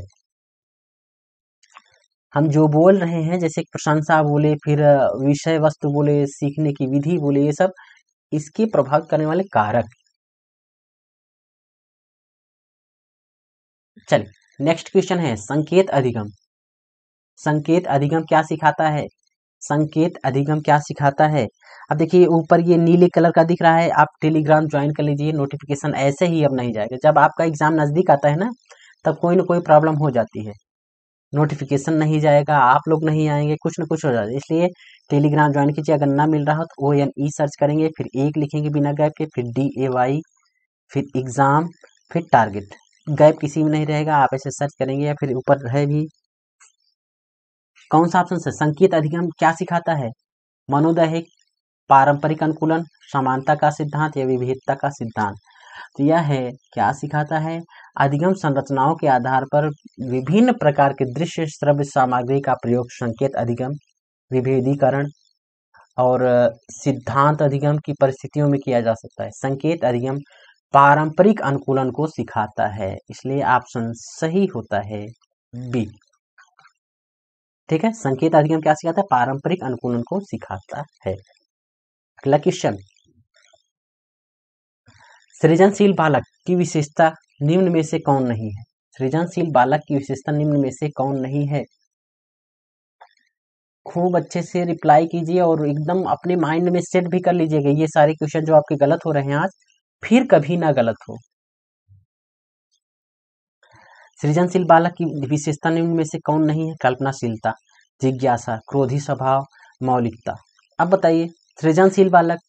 हम जो बोल रहे हैं जैसे प्रशंसा बोले फिर विषय वस्तु बोले सीखने की विधि बोले ये सब इसके प्रभावित करने वाले कारक चलिए नेक्स्ट क्वेश्चन है संकेत अधिगम संकेत अधिगम क्या सिखाता है संकेत अधिगम क्या सिखाता है अब देखिए ऊपर ये नीले कलर का दिख रहा है आप टेलीग्राम ज्वाइन कर लीजिए नोटिफिकेशन ऐसे ही अब नहीं जाएगा जब आपका एग्जाम नज़दीक आता है ना तब कोई ना कोई प्रॉब्लम हो जाती है नोटिफिकेशन नहीं जाएगा आप लोग नहीं आएंगे कुछ ना कुछ हो जाएगा इसलिए टेलीग्राम ज्वाइन कीजिए अगर ना मिल रहा हो तो ओ एन ई सर्च करेंगे फिर एक लिखेंगे बिना गैप के फिर डी ए वाई फिर एग्ज़ाम फिर टारगेट गैप किसी में नहीं रहेगा आप ऐसे सर्च करेंगे या फिर ऊपर रहे भी कौन सा ऑप्शन है संकेत अधिगम क्या सिखाता है मनोदय पारंपरिक अनुकूलन समानता का सिद्धांत या विभिन्नता का सिद्धांत तो यह है क्या सिखाता है अधिगम संरचनाओं के आधार पर विभिन्न प्रकार के दृश्य श्रव्य सामग्री का प्रयोग संकेत अधिगम विभेदीकरण और सिद्धांत अधिगम की परिस्थितियों में किया जा सकता है संकेत अधिगम पारंपरिक अनुकूलन को सिखाता है इसलिए ऑप्शन सही होता है बी ठीक है संकेत अधिगम क्या सिखाता है पारंपरिक अनुकूलन को सिखाता है अगला क्वेश्चन सृजनशील बालक की विशेषता निम्न में से कौन नहीं है सृजनशील बालक की विशेषता निम्न में से कौन नहीं है खूब अच्छे से रिप्लाई कीजिए और एकदम अपने माइंड में सेट भी कर लीजिएगा ये सारे क्वेश्चन जो आपके गलत हो रहे हैं आज फिर कभी ना गलत हो सृजनशील बालक की विशेषता निम्न में से कौन नहीं है कल्पनाशीलता जिज्ञासा क्रोधी स्वभाव मौलिकता अब बताइए सृजनशील बालक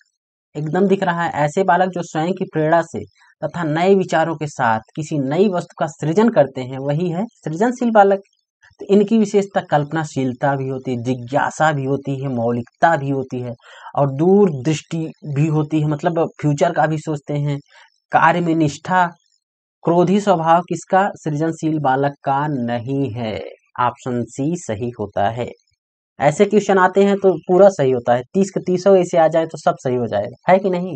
एकदम दिख रहा है ऐसे बालक जो स्वयं की प्रेरणा से तथा नए विचारों के साथ किसी नई वस्तु का सृजन करते हैं वही है सृजनशील बालक तो इनकी विशेषता कल्पनाशीलता भी होती है जिज्ञासा भी होती है मौलिकता भी होती है और दूर दृष्टि भी होती है मतलब फ्यूचर का भी सोचते हैं कार्य में निष्ठा क्रोधी स्वभाव किसका सृजनशील बालक का नहीं है ऑप्शन सी सही होता है ऐसे क्वेश्चन आते हैं तो पूरा सही होता है तीस के तीसों ऐसे आ जाए तो सब सही हो जाएगा है कि नहीं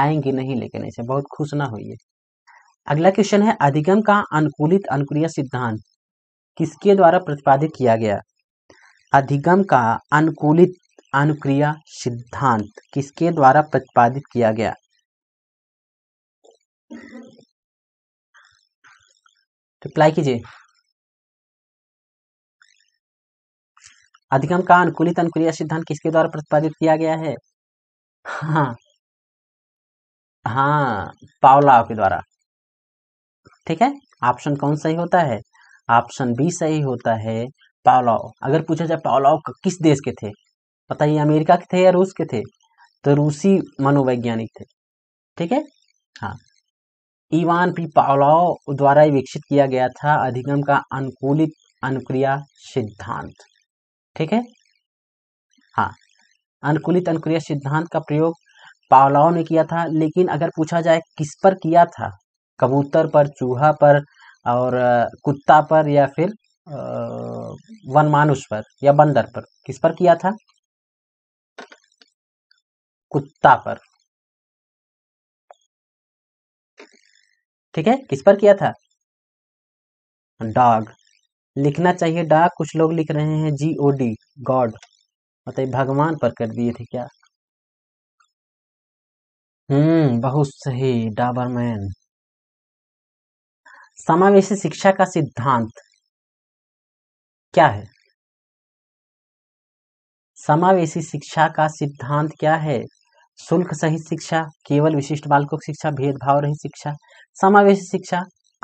आएंगे नहीं लेकिन ऐसे बहुत खुश ना होइए अगला क्वेश्चन है अधिगम का अनुकूलित अनुक्रिया सिद्धांत किसके द्वारा प्रतिपादित किया गया अधिगम का अनुकूलित अनुक्रिया सिद्धांत किसके द्वारा प्रतिपादित किया गया रिप्लाई कीजिए अधिगम का अनुकूलित अनुकूलित सिद्धांत किसके द्वारा प्रतिपादित किया गया है हाँ हाँ पावला के द्वारा ठीक है ऑप्शन कौन सही होता है ऑप्शन बी सही होता है पावलाव अगर पूछा जाए पावलाव किस देश के थे पता ही अमेरिका के थे या रूस के थे तो रूसी मनोवैज्ञानिक थे ठीक है हाँ इवान पी पावलाव द्वारा विकसित किया गया था अधिगम का अनुकूलित अनुक्रिया सिद्धांत ठीक है हाँ अनुकूलित अनुक्रिया सिद्धांत का प्रयोग पावलाव ने किया था लेकिन अगर पूछा जाए किस पर किया था कबूतर पर चूहा पर और कुत्ता पर या फिर वनमानुष पर या बंदर पर किस पर किया था कुत्ता पर ठीक है किस पर किया था डॉग लिखना चाहिए डॉग कुछ लोग लिख रहे हैं जी ओ डी गॉड मतलब भगवान पर कर दिए थे क्या हम्म बहुत सही डाबरमैन समावेशी शिक्षा का सिद्धांत क्या है समावेशी शिक्षा का सिद्धांत क्या है शुल्क सहित शिक्षा केवल विशिष्ट बालकों की शिक्षा भेदभाव रहित शिक्षा समावेश शिक्षा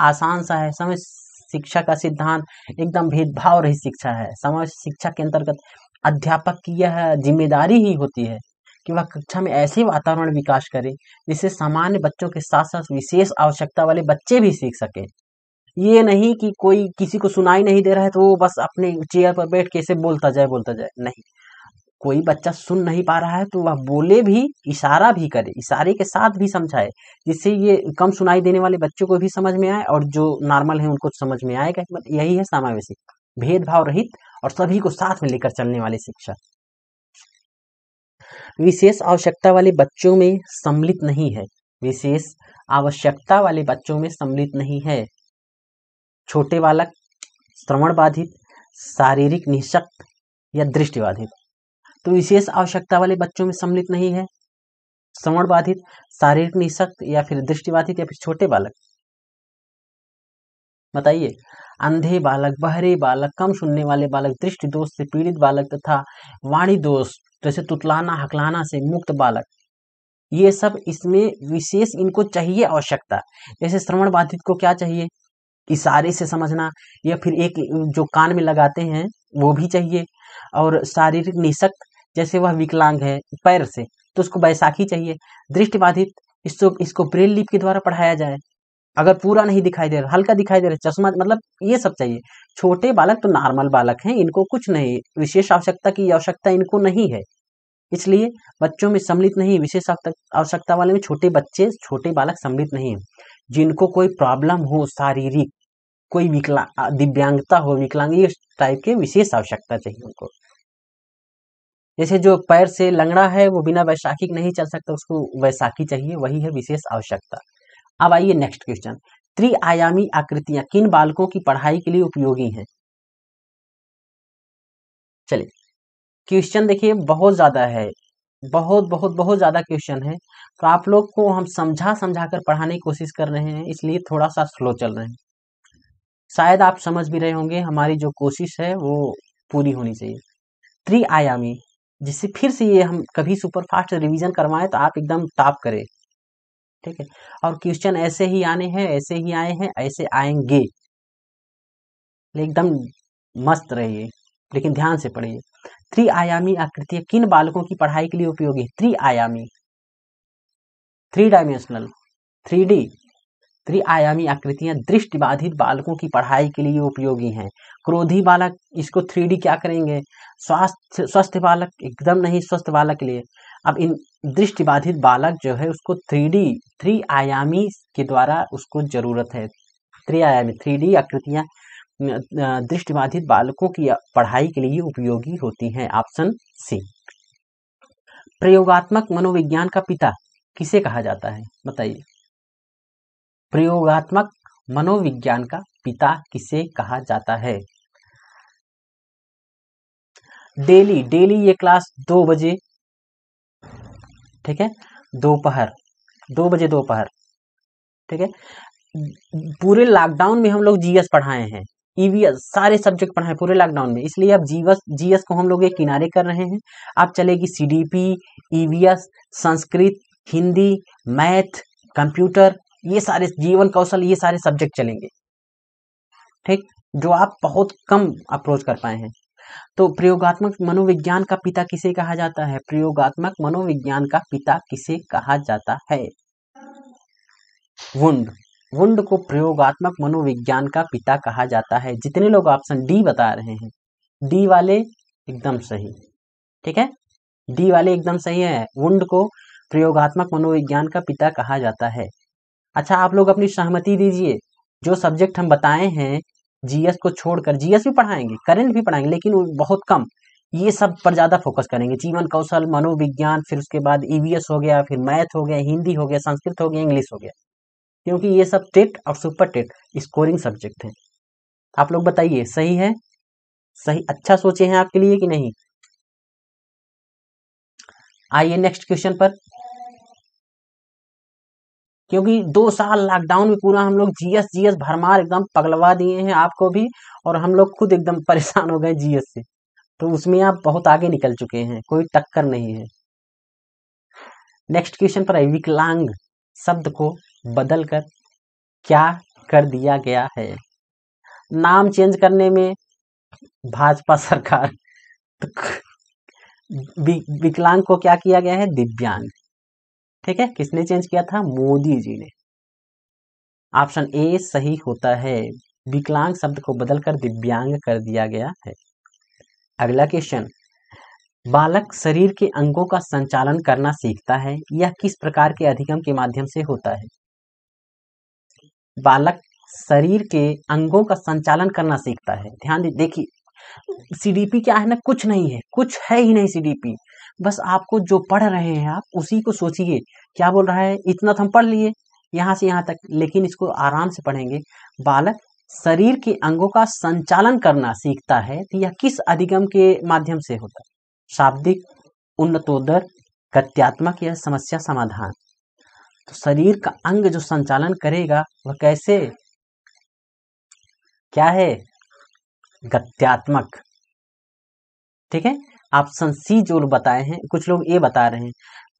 आसान सा है समावेश शिक्षा का सिद्धांत एकदम भेदभाव रही शिक्षा है समावेश शिक्षा के अंतर्गत अध्यापक की यह जिम्मेदारी ही होती है कि वह कक्षा में ऐसे वातावरण विकास करे जिससे सामान्य बच्चों के साथ साथ विशेष आवश्यकता वाले बच्चे भी सीख सके ये नहीं कि कोई किसी को सुनाई नहीं दे रहा है तो वो बस अपने चेयर पर बैठ के इसे बोलता जाए बोलता जाए नहीं कोई बच्चा सुन नहीं पा रहा है तो वह बोले भी इशारा भी करे इशारे के साथ भी समझाए जिससे ये कम सुनाई देने वाले बच्चों को भी समझ में आए और जो नॉर्मल है उनको समझ में आएगा मतलब यही है समावेशी भेदभाव रहित और सभी को साथ में लेकर चलने वाली शिक्षा विशेष आवश्यकता वाले बच्चों में सम्मिलित नहीं है विशेष आवश्यकता वाले बच्चों में सम्मिलित नहीं है छोटे बालक श्रवण बाधित शारीरिक निःशक्त या दृष्टिबाधित तो विशेष आवश्यकता वाले बच्चों में सम्मिलित नहीं है श्रवण बाधित शारीरिक निशक्त या फिर दृष्टिबाधित या फिर छोटे बालक बताइए अंधे बालक बहरे बालक कम सुनने वाले बालक दृष्टि दोष से पीड़ित बालक तथा वाणी दोष जैसे तुतलाना हकलाना से मुक्त बालक ये सब इसमें विशेष इनको चाहिए आवश्यकता जैसे श्रवण बाधित को क्या चाहिए इशारे से समझना या फिर एक जो कान में लगाते हैं वो भी चाहिए और शारीरिक निशक्त जैसे वह विकलांग है पैर से तो उसको बैसाखी चाहिए दृष्टिबाधित इसको इसको ब्रेल लिप के द्वारा पढ़ाया जाए अगर पूरा नहीं दिखाई दे रहा हल्का दिखाई दे रहा चश्मा मतलब ये सब चाहिए छोटे बालक तो नॉर्मल बालक हैं इनको कुछ नहीं विशेष आवश्यकता की आवश्यकता इनको नहीं है इसलिए बच्चों में सम्मिलित नहीं विशेष आवश्यकता वाले में छोटे बच्चे छोटे बालक सम्मिलित नहीं है जिनको कोई प्रॉब्लम हो शारीरिक कोई विकलांग दिव्यांगता हो विकलांग इस टाइप के विशेष आवश्यकता चाहिए उनको जैसे जो पैर से लंगड़ा है वो बिना वैशाखी नहीं चल सकता उसको वैशाखी चाहिए वही है विशेष आवश्यकता अब आइए नेक्स्ट क्वेश्चन त्रिआयामी आकृतियां किन बालकों की पढ़ाई के लिए उपयोगी हैं चलिए क्वेश्चन देखिए बहुत ज्यादा है बहुत बहुत बहुत ज्यादा क्वेश्चन है तो आप लोग को हम समझा समझा कर पढ़ाने की कोशिश कर रहे हैं इसलिए थोड़ा सा स्लो चल रहे हैं शायद आप समझ भी रहे होंगे हमारी जो कोशिश है वो पूरी होनी चाहिए त्रिआयामी जिससे फिर से ये हम कभी सुपर फास्ट रिविजन करवाएं तो आप एकदम टॉप करें ठीक है और क्वेश्चन ऐसे ही आने हैं ऐसे ही आए हैं ऐसे आएंगे एकदम मस्त रहिए लेकिन ध्यान से पढ़िए त्रिआयामी आकृतियां किन बालकों की पढ़ाई के लिए उपयोगी है त्रिआयामी थ्री डायमेंशनल थ्री डी त्रिआयामी आकृतियां दृष्टि बाधित बालकों की पढ़ाई के लिए उपयोगी हैं क्रोधी बालक इसको थ्री क्या करेंगे स्वास्थ्य स्वस्थ बालक एकदम नहीं स्वस्थ बालक के लिए अब इन दृष्टि बाधित बालक जो है उसको थ्री डी थ्री आयामी के द्वारा उसको जरूरत है थ्री आयामी थ्री डी आकृतियाँ दृष्टि बाधित बालकों की पढ़ाई के लिए उपयोगी होती हैं ऑप्शन सी प्रयोगात्मक मनोविज्ञान का पिता किसे कहा जाता है बताइए प्रयोगात्मक मनोविज्ञान का पिता किसे कहा जाता है डेली डेली ये क्लास दो बजे ठीक है दोपहर दो बजे दोपहर ठीक है पूरे लॉकडाउन में हम लोग जीएस पढ़ाए हैं ईवीएस e सारे सब्जेक्ट पढ़ाए पूरे लॉकडाउन में इसलिए अब जीएस जीएस को हम लोग एक किनारे कर रहे हैं अब चलेगी CDP EVS e Sanskrit Hindi math computer ये सारे जीवन कौशल ये सारे सब्जेक्ट चलेंगे ठीक जो आप बहुत कम अप्रोच कर पाए हैं तो प्रयोगात्मक मनोविज्ञान का पिता किसे कहा जाता है प्रयोगात्मक मनोविज्ञान का पिता किसे कहा जाता है वुंड वुंड को प्रयोगात्मक मनोविज्ञान का पिता कहा जाता है जितने लोग ऑप्शन डी बता रहे हैं डी वाले एकदम सही ठीक है डी वाले एकदम सही है वुंड को प्रयोगात्मक मनोविज्ञान का पिता कहा जाता है अच्छा आप लोग अपनी सहमति दीजिए जो सब्जेक्ट हम बताए हैं जीएस को छोड़कर जीएस भी पढ़ाएंगे करेंट भी पढ़ाएंगे लेकिन बहुत कम ये सब पर ज़्यादा फोकस करेंगे जीवन कौशल मनोविज्ञान फिर उसके बाद ईवीएस e हो गया फिर मैथ हो गया हिंदी हो गया संस्कृत हो गया इंग्लिश हो गया क्योंकि ये सब टेट और सुपर टेट स्कोरिंग सब्जेक्ट है आप लोग बताइए सही है सही अच्छा सोचे हैं आपके लिए कि नहीं आइए नेक्स्ट क्वेश्चन पर क्योंकि दो साल लॉकडाउन में पूरा हम लोग जीएस जीएस भरमार एकदम पगलवा दिए हैं आपको भी और हम लोग खुद एकदम परेशान हो गए जीएस से तो उसमें आप बहुत आगे निकल चुके हैं कोई टक्कर नहीं है नेक्स्ट क्वेश्चन पर विकलांग शब्द को बदल कर क्या कर दिया गया है नाम चेंज करने में भाजपा सरकार तो विकलांग को क्या किया गया है दिव्यांग ठीक है किसने चेंज किया था मोदी जी ने ऑप्शन ए सही होता है विकलांग शब्द को बदलकर दिव्यांग कर दिया गया है अगला क्वेश्चन बालक शरीर के अंगों का संचालन करना सीखता है यह किस प्रकार के अधिगम के माध्यम से होता है बालक शरीर के अंगों का संचालन करना सीखता है ध्यान देखिए सीडीपी क्या है ना कुछ नहीं है कुछ है ही नहीं सीडीपी बस आपको जो पढ़ रहे हैं आप उसी को सोचिए क्या बोल रहा है इतना तो हम पढ़ लिए यहाँ से यहाँ तक लेकिन इसको आराम से पढ़ेंगे बालक शरीर के अंगों का संचालन करना सीखता है तो यह किस अधिगम के माध्यम से होता है शाब्दिक उन्नतोदर गत्यात्मक या समस्या समाधान तो शरीर का अंग जो संचालन करेगा वह कैसे क्या है गत्यात्मक ठीक है ऑप्शन सी जो बताए हैं कुछ लोग ए बता रहे हैं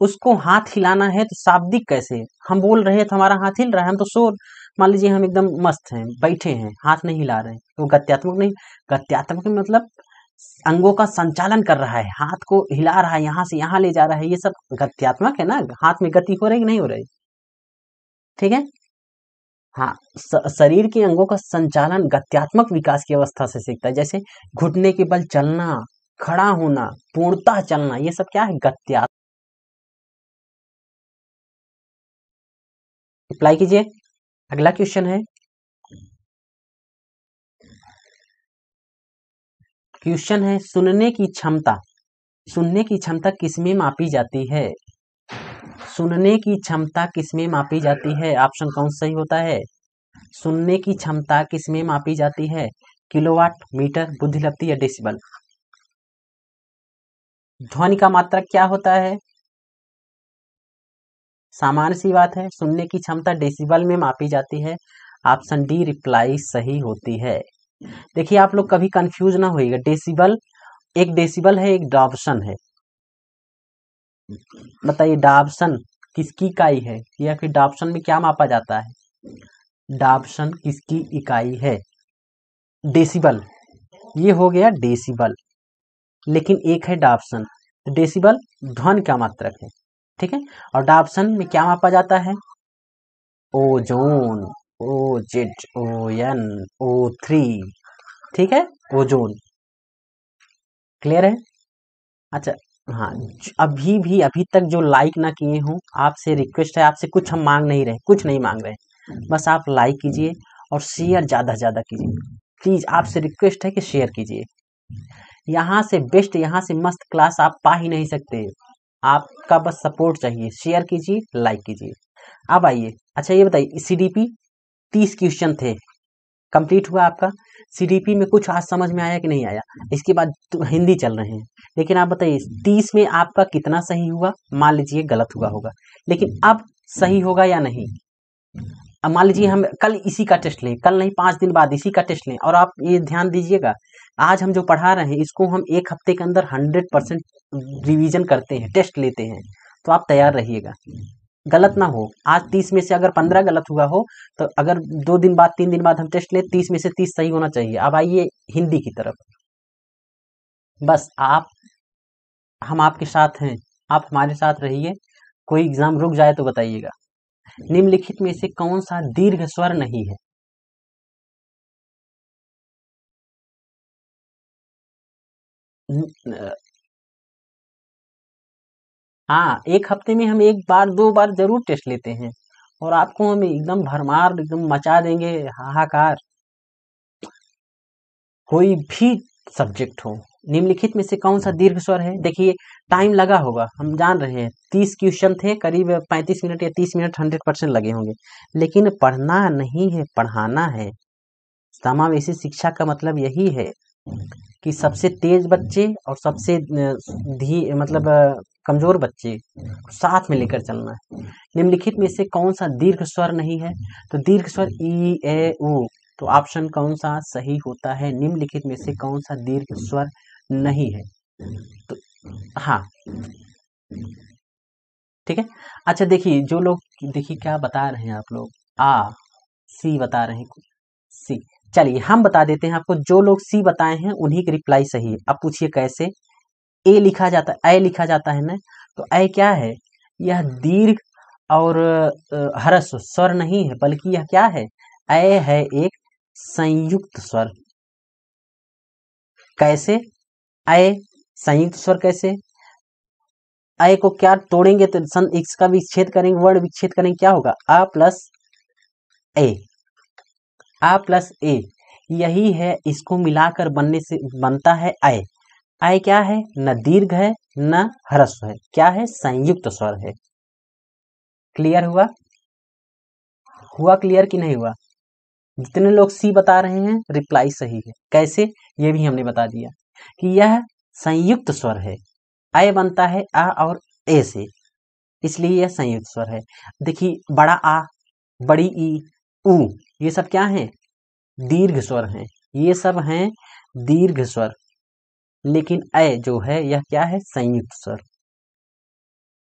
उसको हाथ हिलाना है तो शाब्दिक कैसे हम बोल रहे हैं तो हमारा हाथ हिल रहा है हम तो शोर मान लीजिए हम एकदम मस्त हैं बैठे हैं हाथ नहीं हिला रहे हैं तो गत्यात्मक नहीं गत्यात्मक मतलब अंगों का संचालन कर रहा है हाथ को हिला रहा है यहाँ से यहाँ ले जा रहा है ये सब गत्यात्मक है ना हाथ में गति हो रही नहीं हो रही ठीक है हाँ शरीर के अंगों का संचालन गत्यात्मक विकास की अवस्था से सीखता है जैसे घुटने के बल चलना खड़ा होना पूर्णतः चलना ये सब क्या है गत्या अप्लाई कीजिए अगला क्वेश्चन है क्वेश्चन है सुनने की क्षमता सुनने की क्षमता किसमें मापी जाती है सुनने की क्षमता किसमें मापी जाती है ऑप्शन कौन सही होता है सुनने की क्षमता किसमें मापी जाती है किलोवाट मीटर बुद्धिलब्धि या डेसिबल ध्वनि का मात्रक क्या होता है सामान्य सी बात है सुनने की क्षमता डेसिबल में मापी जाती है ऑप्शन डी रिप्लाई सही होती है देखिए आप लोग कभी कंफ्यूज ना होइएगा डेसिबल एक डेसिबल है एक डॉबसन है बताइए डॉबसन किसकी इकाई है या फिर डॉबसन में क्या मापा जाता है डॉबसन किसकी इकाई है डेसिबल ये हो गया डेसिबल लेकिन एक है डाप्सन तो डेसिबल ध्वन का मात्रक है ठीक है और डाप्सन में क्या मापा जाता है ozone O Z O N O three ठीक है ओजोन क्लियर है अच्छा हाँ अभी भी अभी तक जो लाइक ना किए हों आपसे रिक्वेस्ट है आपसे कुछ हम मांग नहीं रहे कुछ नहीं मांग रहे बस आप लाइक कीजिए और शेयर ज़्यादा से ज़्यादा कीजिए प्लीज़ आपसे रिक्वेस्ट है कि शेयर कीजिए यहाँ से बेस्ट यहाँ से मस्त क्लास आप पा ही नहीं सकते आपका बस सपोर्ट चाहिए शेयर कीजिए लाइक कीजिए अब आइए अच्छा ये बताइए सी डी पी तीस क्वेश्चन थे कंप्लीट हुआ आपका सी में कुछ आज समझ में आया कि नहीं आया इसके बाद तो हिंदी चल रहे हैं लेकिन आप बताइए तीस में आपका कितना सही हुआ मान लीजिए गलत हुआ होगा लेकिन अब सही होगा या नहीं अब मान लीजिए हम कल इसी का टेस्ट लें कल नहीं पाँच दिन बाद इसी का टेस्ट लें और आप ये ध्यान दीजिएगा आज हम जो पढ़ा रहे हैं इसको हम एक हफ्ते के अंदर हंड्रेड परसेंट रिविजन करते हैं टेस्ट लेते हैं तो आप तैयार रहिएगा गलत ना हो आज तीस में से अगर पंद्रह गलत हुआ हो तो अगर दो दिन बाद तीन दिन बाद हम टेस्ट लें तीस में से तीस सही होना चाहिए अब आइए हिंदी की तरफ बस आप हम आपके साथ हैं आप हमारे साथ रहिए कोई एग्जाम रुक जाए तो बताइएगा निम्नलिखित में से कौन सा दीर्घ स्वर नहीं है हाँ एक हफ्ते में हम एक बार दो बार जरूर टेस्ट लेते हैं और आपको हम एकदम भरमार एकदम मचा देंगे हाहाकार कोई भी सब्जेक्ट हो निम्नलिखित में से कौन सा दीर्घ स्वर है देखिए टाइम लगा होगा हम जान रहे हैं तीस क्वेश्चन थे करीब पैंतीस मिनट या तीस मिनट हंड्रेड परसेंट लगे होंगे लेकिन पढ़ना नहीं है पढ़ाना है समावेशी शिक्षा का मतलब यही है कि सबसे तेज बच्चे और सबसे धी मतलब कमजोर बच्चे साथ में लेकर चलना है निम्नलिखित में से कौन सा दीर्घ स्वर नहीं है तो दीर्घ स्वर ई ए ओ तो ऑप्शन कौन सा सही होता है निम्नलिखित में से कौन सा दीर्घ स्वर नहीं है तो हाँ ठीक है अच्छा देखिए जो लोग देखिए क्या बता रहे हैं आप लोग आ सी बता रहे हैं सी चलिए हम बता देते हैं आपको जो लोग सी बताए हैं उन्हीं की रिप्लाई सही है अब पूछिए कैसे ए लिखा जाता है ए लिखा जाता है ना तो ए क्या है यह दीर्घ और हरस्व स्वर नहीं है बल्कि यह क्या है ए है एक संयुक्त स्वर कैसे ए संयुक्त स्वर कैसे अय को क्या तोड़ेंगे तो इसका विच्छेद करेंगे वर्ड विच्छेद करेंगे क्या होगा आ प्लस ए आ प्लस ए यही है इसको मिलाकर बनने से बनता है आय आय क्या है न दीर्घ है न ह्रस्व है क्या है संयुक्त स्वर है क्लियर हुआ हुआ क्लियर कि नहीं हुआ जितने लोग सी बता रहे हैं रिप्लाई सही है कैसे ये भी हमने बता दिया कि यह संयुक्त स्वर है आय बनता है आ और ए से इसलिए यह संयुक्त स्वर है देखिए बड़ा आ बड़ी ई e, उ ये सब क्या है दीर्घ स्वर हैं ये सब हैं दीर्घ स्वर लेकिन अ जो है यह क्या है संयुक्त स्वर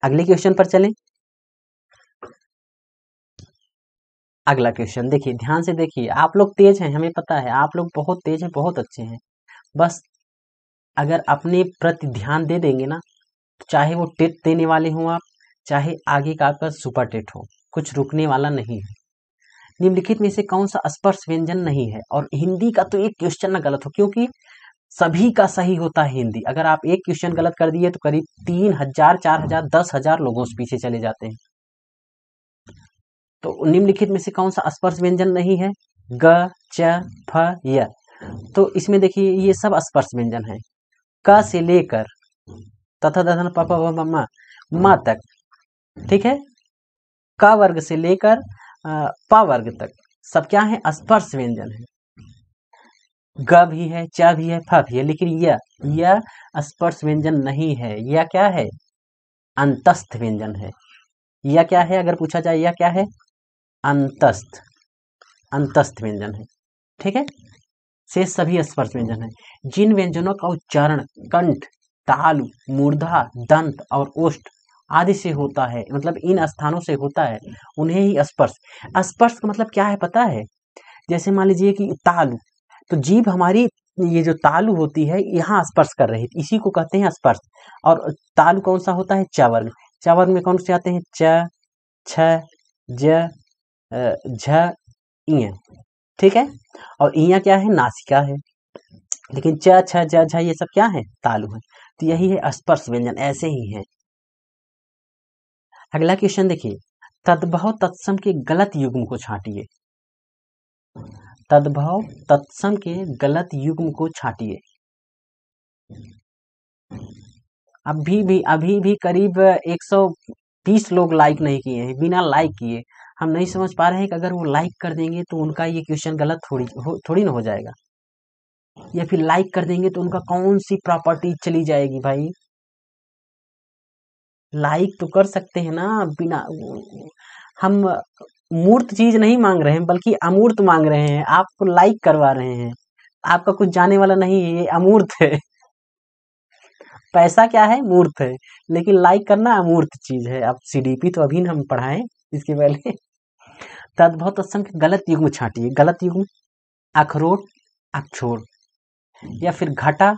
अगले क्वेश्चन पर चलें अगला क्वेश्चन देखिए ध्यान से देखिए आप लोग तेज हैं हमें पता है आप लोग बहुत तेज हैं बहुत अच्छे हैं बस अगर अपने प्रति ध्यान दे देंगे ना चाहे वो टेट देने वाले हों आप चाहे आगे का आपका सुपर टेट हो कुछ रुकने वाला नहीं है निम्नलिखित में से कौन सा स्पर्श व्यंजन नहीं है और हिंदी का तो एक क्वेश्चन ना गलत हो क्योंकि सभी का सही होता है हिंदी अगर आप एक क्वेश्चन गलत कर दिए तो करीब तीन हजार चार हजार दस हजार लोगों से पीछे चले जाते हैं तो निम्नलिखित में से कौन सा स्पर्श व्यंजन नहीं है ग च फ य तो इसमें देखिए ये सब स्पर्श व्यंजन है क से लेकर तथा दधन पापा मा तक ठीक है का वर्ग से लेकर प वर्ग तक सब क्या है स्पर्श व्यंजन है ग भी है च भी है फ भी है लेकिन यह यह स्पर्श व्यंजन नहीं है यह क्या है अंतस्थ व्यंजन है यह क्या है अगर पूछा जाए यह क्या है अंतस्थ अंतस्थ व्यंजन है ठीक है से सभी स्पर्श व्यंजन है जिन व्यंजनों का उच्चारण कंठ तालु मूर्धा दंत और ओष्ठ आदि से होता है मतलब इन स्थानों से होता है उन्हें ही स्पर्श स्पर्श का मतलब क्या है पता है जैसे मान लीजिए कि तालु तो जीव हमारी ये जो तालु होती है यहाँ स्पर्श कर रही इसी को कहते हैं स्पर्श और तालु कौन सा होता है चवर्ण चवर्ण में कौन से आते हैं च छ झ ठीक है और इं क्या है नासिका है लेकिन च छ झ ये सब क्या है तालु है तो यही है स्पर्श व्यंजन ऐसे ही है अगला क्वेश्चन देखिए तद्भव तत्सम के गलत युग्म को छाटिए तद्भव तत्सम के गलत युग्म को छाटिए अभी भी अभी भी करीब 120 लोग लाइक नहीं किए हैं बिना लाइक किए हम नहीं समझ पा रहे हैं कि अगर वो लाइक कर देंगे तो उनका ये क्वेश्चन गलत थोड़ी हो, थोड़ी ना हो जाएगा या फिर लाइक कर देंगे तो उनका कौन सी प्रॉपर्टी चली जाएगी भाई लाइक तो कर सकते हैं ना बिना हम मूर्त चीज नहीं मांग रहे हैं बल्कि अमूर्त मांग रहे हैं आपको लाइक करवा रहे हैं आपका कुछ जाने वाला नहीं है अमूर्त है पैसा क्या है मूर्त है लेकिन लाइक करना अमूर्त चीज है अब सीडीपी तो अभी हम पढ़ाए इसके पहले तद्भव असंख्य गलत युग में छाटिए गलत युग अखरोट अक्षोर या फिर घटा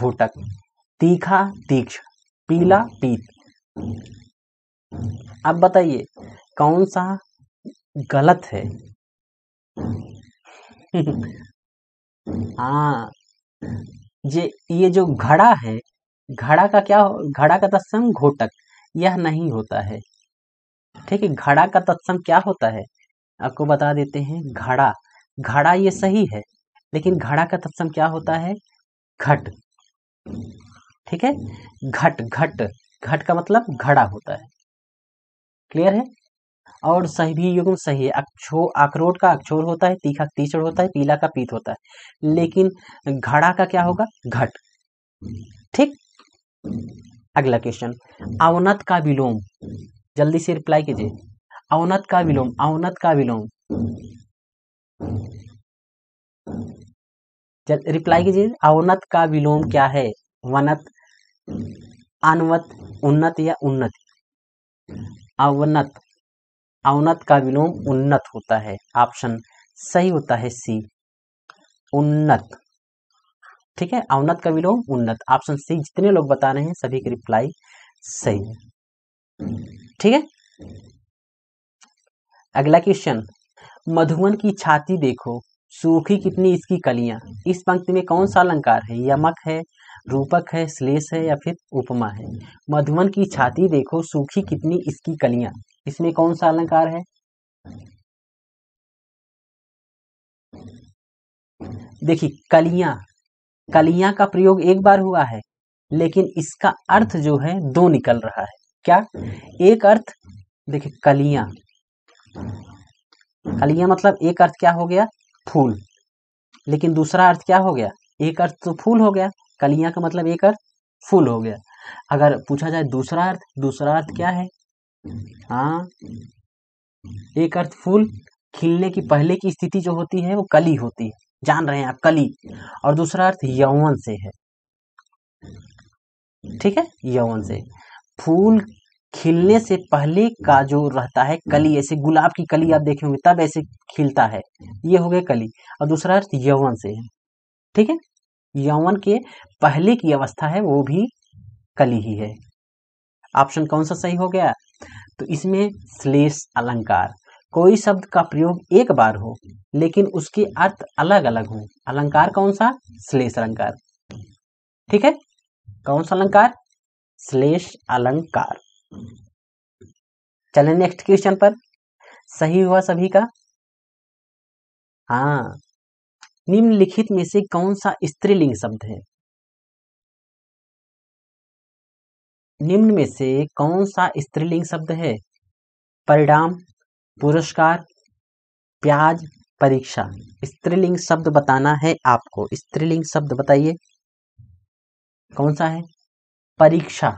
घोटक तीखा तीक्ष पीला पीत अब बताइए कौन सा गलत है हाँ ये ये जो घड़ा है घड़ा का क्या घड़ा का तत्सम घोटक यह नहीं होता है ठीक है घड़ा का तत्सम क्या होता है आपको बता देते हैं घड़ा घड़ा ये सही है लेकिन घड़ा का तत्सम क्या होता है घट ठीक है घट घट घट का मतलब घड़ा होता है क्लियर है और सही भी युग्म सही है अक्षो अखरोट का अक्षोर होता है तीखा तीचड़ होता है पीला का पीत होता है लेकिन घड़ा का क्या होगा घट ठीक अगला क्वेश्चन अवनत का विलोम जल्दी से रिप्लाई कीजिए अवनत का विलोम अवनत का विलोम रिप्लाई कीजिए अवनत का विलोम क्या है वनत अनवत उन्नत या उन्नति अवनत अवनत का विलोम उन्नत होता है ऑप्शन सही होता है सी उन्नत ठीक है अवनत का विलोम उन्नत ऑप्शन सी जितने लोग बता रहे हैं सभी की रिप्लाई सही है ठीक है अगला क्वेश्चन मधुवन की छाती देखो सूखी कितनी इसकी कलियां इस पंक्ति में कौन सा अलंकार है यमक है रूपक है श्लेष है या फिर उपमा है मधुबन की छाती देखो सूखी कितनी इसकी कलियां इसमें कौन सा अलंकार है देखिए कलियां कलियां का प्रयोग एक बार हुआ है लेकिन इसका अर्थ जो है दो निकल रहा है क्या एक अर्थ देखिए कलियां कलियां मतलब एक अर्थ क्या हो गया फूल लेकिन दूसरा अर्थ क्या हो गया एक अर्थ तो फूल हो गया कलिया का मतलब एक अर्थ फूल हो गया अगर पूछा जाए दूसरा अर्थ दूसरा अर्थ क्या है हाँ एक अर्थ फूल खिलने की पहले की स्थिति जो होती है वो कली होती है जान रहे हैं आप कली और दूसरा अर्थ यौवन से है ठीक है यौवन से फूल खिलने से पहले का जो रहता है कली ऐसे गुलाब की कली आप देखे होंगे तब ऐसे खिलता है ये हो गया कली और दूसरा अर्थ यौवन से है ठीक है यौवन के पहले की अवस्था है वो भी कली ही है ऑप्शन कौन सा सही हो गया तो इसमें श्लेष अलंकार कोई शब्द का प्रयोग एक बार हो लेकिन उसके अर्थ अलग अलग हो अलंकार कौन सा श्लेष अलंकार ठीक है कौन सा अलंकार श्लेष अलंकार चले नेक्स्ट क्वेश्चन पर सही हुआ सभी का हाँ निम्नलिखित में से कौन सा स्त्रीलिंग शब्द है निम्न में से कौन सा स्त्रीलिंग शब्द है परिणाम पुरस्कार प्याज परीक्षा स्त्रीलिंग शब्द बताना है आपको स्त्रीलिंग शब्द बताइए कौन सा है परीक्षा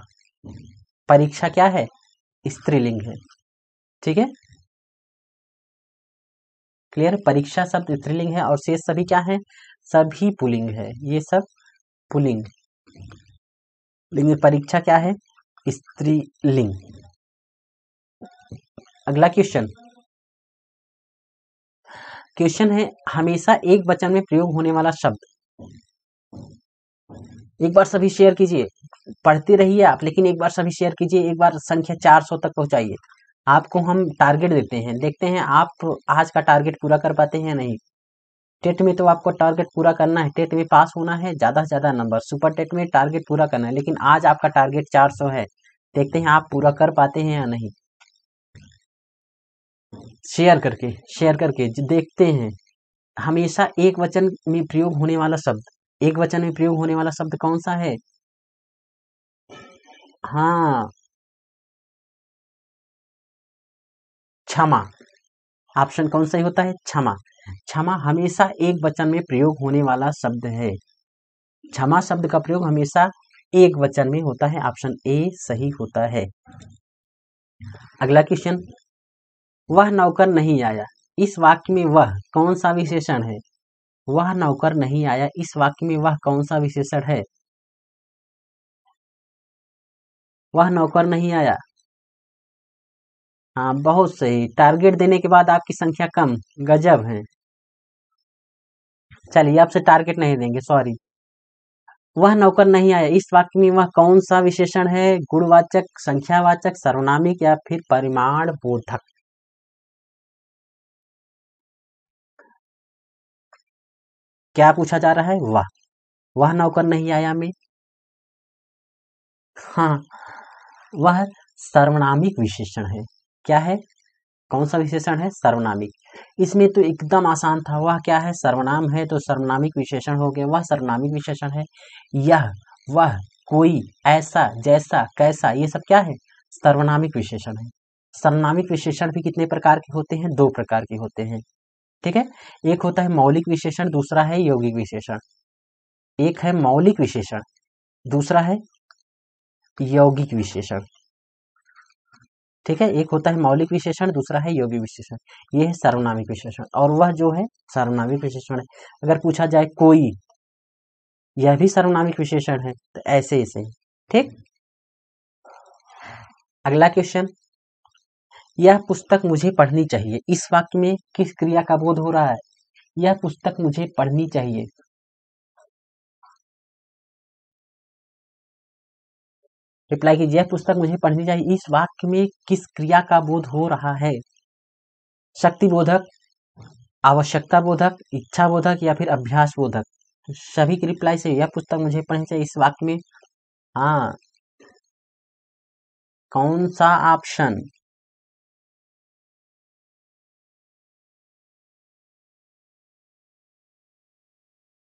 परीक्षा क्या है स्त्रीलिंग है ठीक है क्लियर परीक्षा शब्द स्त्रीलिंग है और शेष सभी क्या है सभी पुलिंग है ये सब पुलिंग लिंग परीक्षा क्या है स्त्रीलिंग अगला क्वेश्चन क्वेश्चन है हमेशा एक वचन में प्रयोग होने वाला शब्द एक बार सभी शेयर कीजिए पढ़ते रहिए आप लेकिन एक बार सभी शेयर कीजिए एक बार संख्या 400 तक पहुंचाइए आपको हम टारगेट देते हैं देखते हैं आप आज का टारगेट पूरा कर पाते हैं नहीं टेट में तो आपको टारगेट पूरा करना है टेट में पास होना है ज़्यादा से ज़्यादा नंबर सुपर टेट में टारगेट पूरा करना है लेकिन आज आपका टारगेट चार सौ है देखते हैं आप पूरा कर पाते हैं या नहीं शेयर करके शेयर करके देखते हैं हमेशा एक वचन में प्रयोग होने वाला शब्द एक वचन में प्रयोग होने वाला शब्द कौन सा है हाँ क्षमा ऑप्शन कौन सा होता है क्षमा क्षमा हमेशा एक वचन में प्रयोग होने वाला शब्द है क्षमा शब्द का प्रयोग हमेशा एक वचन में होता है ऑप्शन ए सही होता है अगला क्वेश्चन वह नौकर नहीं आया इस वाक्य में वह कौन सा विशेषण है वह नौकर नहीं आया इस वाक्य में वह कौन सा विशेषण है वह नौकर नहीं आया हाँ बहुत सही टारगेट देने के बाद आपकी संख्या कम गजब है चलिए आपसे टारगेट नहीं देंगे सॉरी वह नौकर नहीं आया इस वाक्य में वह कौन सा विशेषण है गुणवाचक संख्यावाचक सर्वनामिक या फिर परिमाण बोधक क्या पूछा जा रहा है वह वह नौकर नहीं आया में हाँ वह सर्वनामिक विशेषण है क्या है कौन सा विशेषण है सर्वनामिक इसमें तो एकदम आसान था वह क्या है सर्वनाम है तो सर्वनामिक विशेषण हो गया वह सर्वनामिक विशेषण है यह वह कोई ऐसा जैसा कैसा ये सब क्या है सर्वनामिक विशेषण है सर्वनामिक विशेषण भी कितने प्रकार के होते हैं दो प्रकार के होते हैं ठीक है एक होता है मौलिक विशेषण दूसरा है यौगिक विशेषण एक है मौलिक विशेषण दूसरा है यौगिक विशेषण ठीक है एक होता है मौलिक विशेषण दूसरा है योगी विशेषण ये है सर्वनामिक विशेषण और वह जो है सर्वनामिक विशेषण है अगर पूछा जाए कोई यह भी सर्वनामिक विशेषण है तो ऐसे ऐसे ठीक अगला क्वेश्चन यह पुस्तक मुझे पढ़नी चाहिए इस वाक्य में किस क्रिया का बोध हो रहा है यह पुस्तक मुझे पढ़नी चाहिए रिप्लाई कीजिए पुस्तक मुझे पढ़नी चाहिए इस वाक्य में किस क्रिया का बोध हो रहा है शक्ति बोधक आवश्यकता बोधक इच्छा बोधक या फिर अभ्यास बोधक सभी की रिप्लाई से यह पुस्तक मुझे पढ़नी चाहिए इस वाक्य में हाँ कौन सा ऑप्शन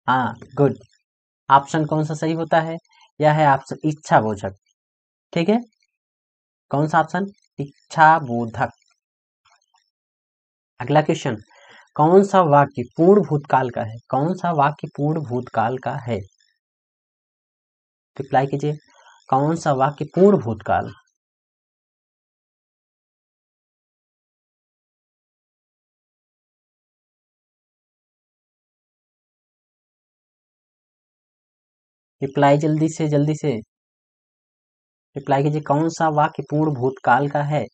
हाँ गुड ऑप्शन कौन सा सही होता है यह है ऑप्शन इच्छा बोधक ठीक है कौन सा ऑप्शन इच्छा बोधक अगला क्वेश्चन कौन सा वाक्य पूर्ण भूतकाल का है कौन सा वाक्य पूर्ण भूतकाल का है रिप्लाई तो कीजिए कौन सा वाक्य पूर्ण भूतकाल रिप्लाई जल्दी से जल्दी से रिप्लाई कीजिए कौन सा वाक्य पूर्ण भूतकाल का है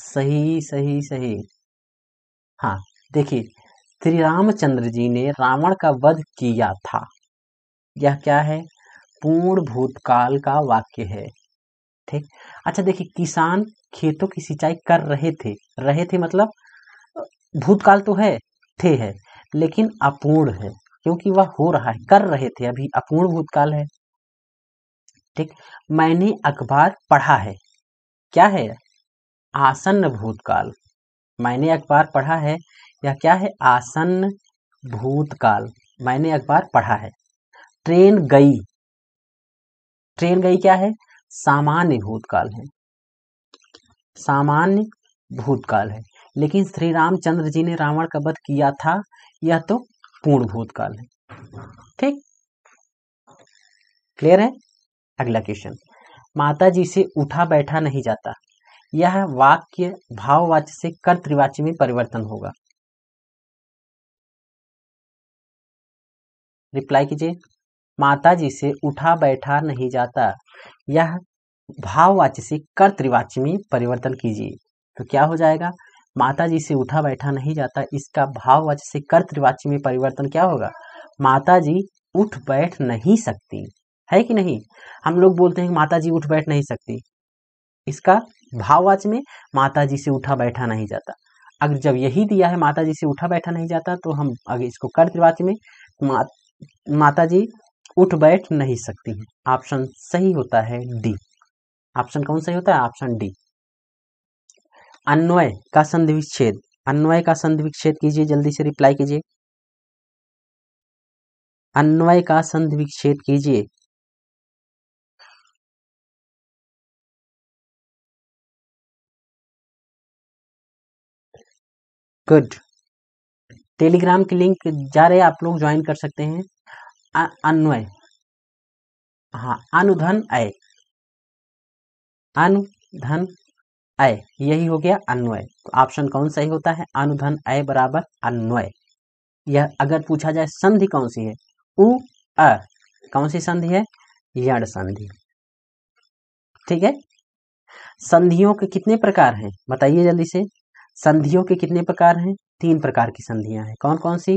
सही सही सही हाँ देखिए श्री रामचंद्र जी ने रावण का वध किया था यह क्या है पूर्ण भूतकाल का वाक्य है ठीक अच्छा देखिए किसान खेतों की सिंचाई कर रहे थे रहे थे मतलब भूतकाल तो है थे है लेकिन अपूर्ण है क्योंकि वह हो रहा है कर रहे थे अभी अपूर्ण भूतकाल है ठीक मैंने अखबार पढ़ा है क्या है आसन्न भूतकाल मैंने अखबार पढ़ा है या क्या है आसन्न भूतकाल मैंने अखबार पढ़ा है ट्रेन गई ट्रेन गई क्या है सामान्य भूतकाल है सामान्य भूतकाल है लेकिन श्री रामचंद्र जी ने रावण का वध किया था यह तो पूर्ण भूतकाल है ठीक क्लियर है अगला क्वेश्चन माता जी से उठा बैठा नहीं जाता यह वाक्य भाववाच्य से कर्तवाच्य में परिवर्तन होगा रिप्लाई कीजिए माता जी से उठा बैठा नहीं जाता यह भाववाच्य से कर्तवाची में परिवर्तन कीजिए तो क्या हो जाएगा माता जी से उठा बैठा नहीं जाता इसका भाववाच्य से कर्तवाची में परिवर्तन क्या होगा माता जी उठ बैठ नहीं सकती है कि नहीं हम लोग बोलते हैं माता जी उठ बैठ नहीं सकती इसका भाववाच में माता जी से उठा बैठा नहीं जाता अगर जब यही दिया है माता जी से उठा बैठा नहीं जाता तो हम अगर इसको कर्तवाच में मा, माता जी उठ बैठ नहीं सकती है ऑप्शन सही होता है डी ऑप्शन कौन सही होता है ऑप्शन डी अन्वय का संधि विच्छेद अन्वय का संधि विच्छेद कीजिए जल्दी से रिप्लाई कीजिए अन्वय का संधि विच्छेद कीजिए गुड टेलीग्राम की लिंक जा रहे आप लोग ज्वाइन कर सकते हैं अन्वय हाँ अनुधन आय अनुधन आय यही हो गया अन्वय तो ऑप्शन कौन सही होता है अनुधन आय बराबर अन्वय यह अगर पूछा जाए संधि कौन सी है उ अ कौन सी संधि है यण संधि ठीक है संधियों के कितने प्रकार हैं बताइए जल्दी से संधियों के कितने प्रकार हैं तीन प्रकार की संधियां हैं कौन कौन सी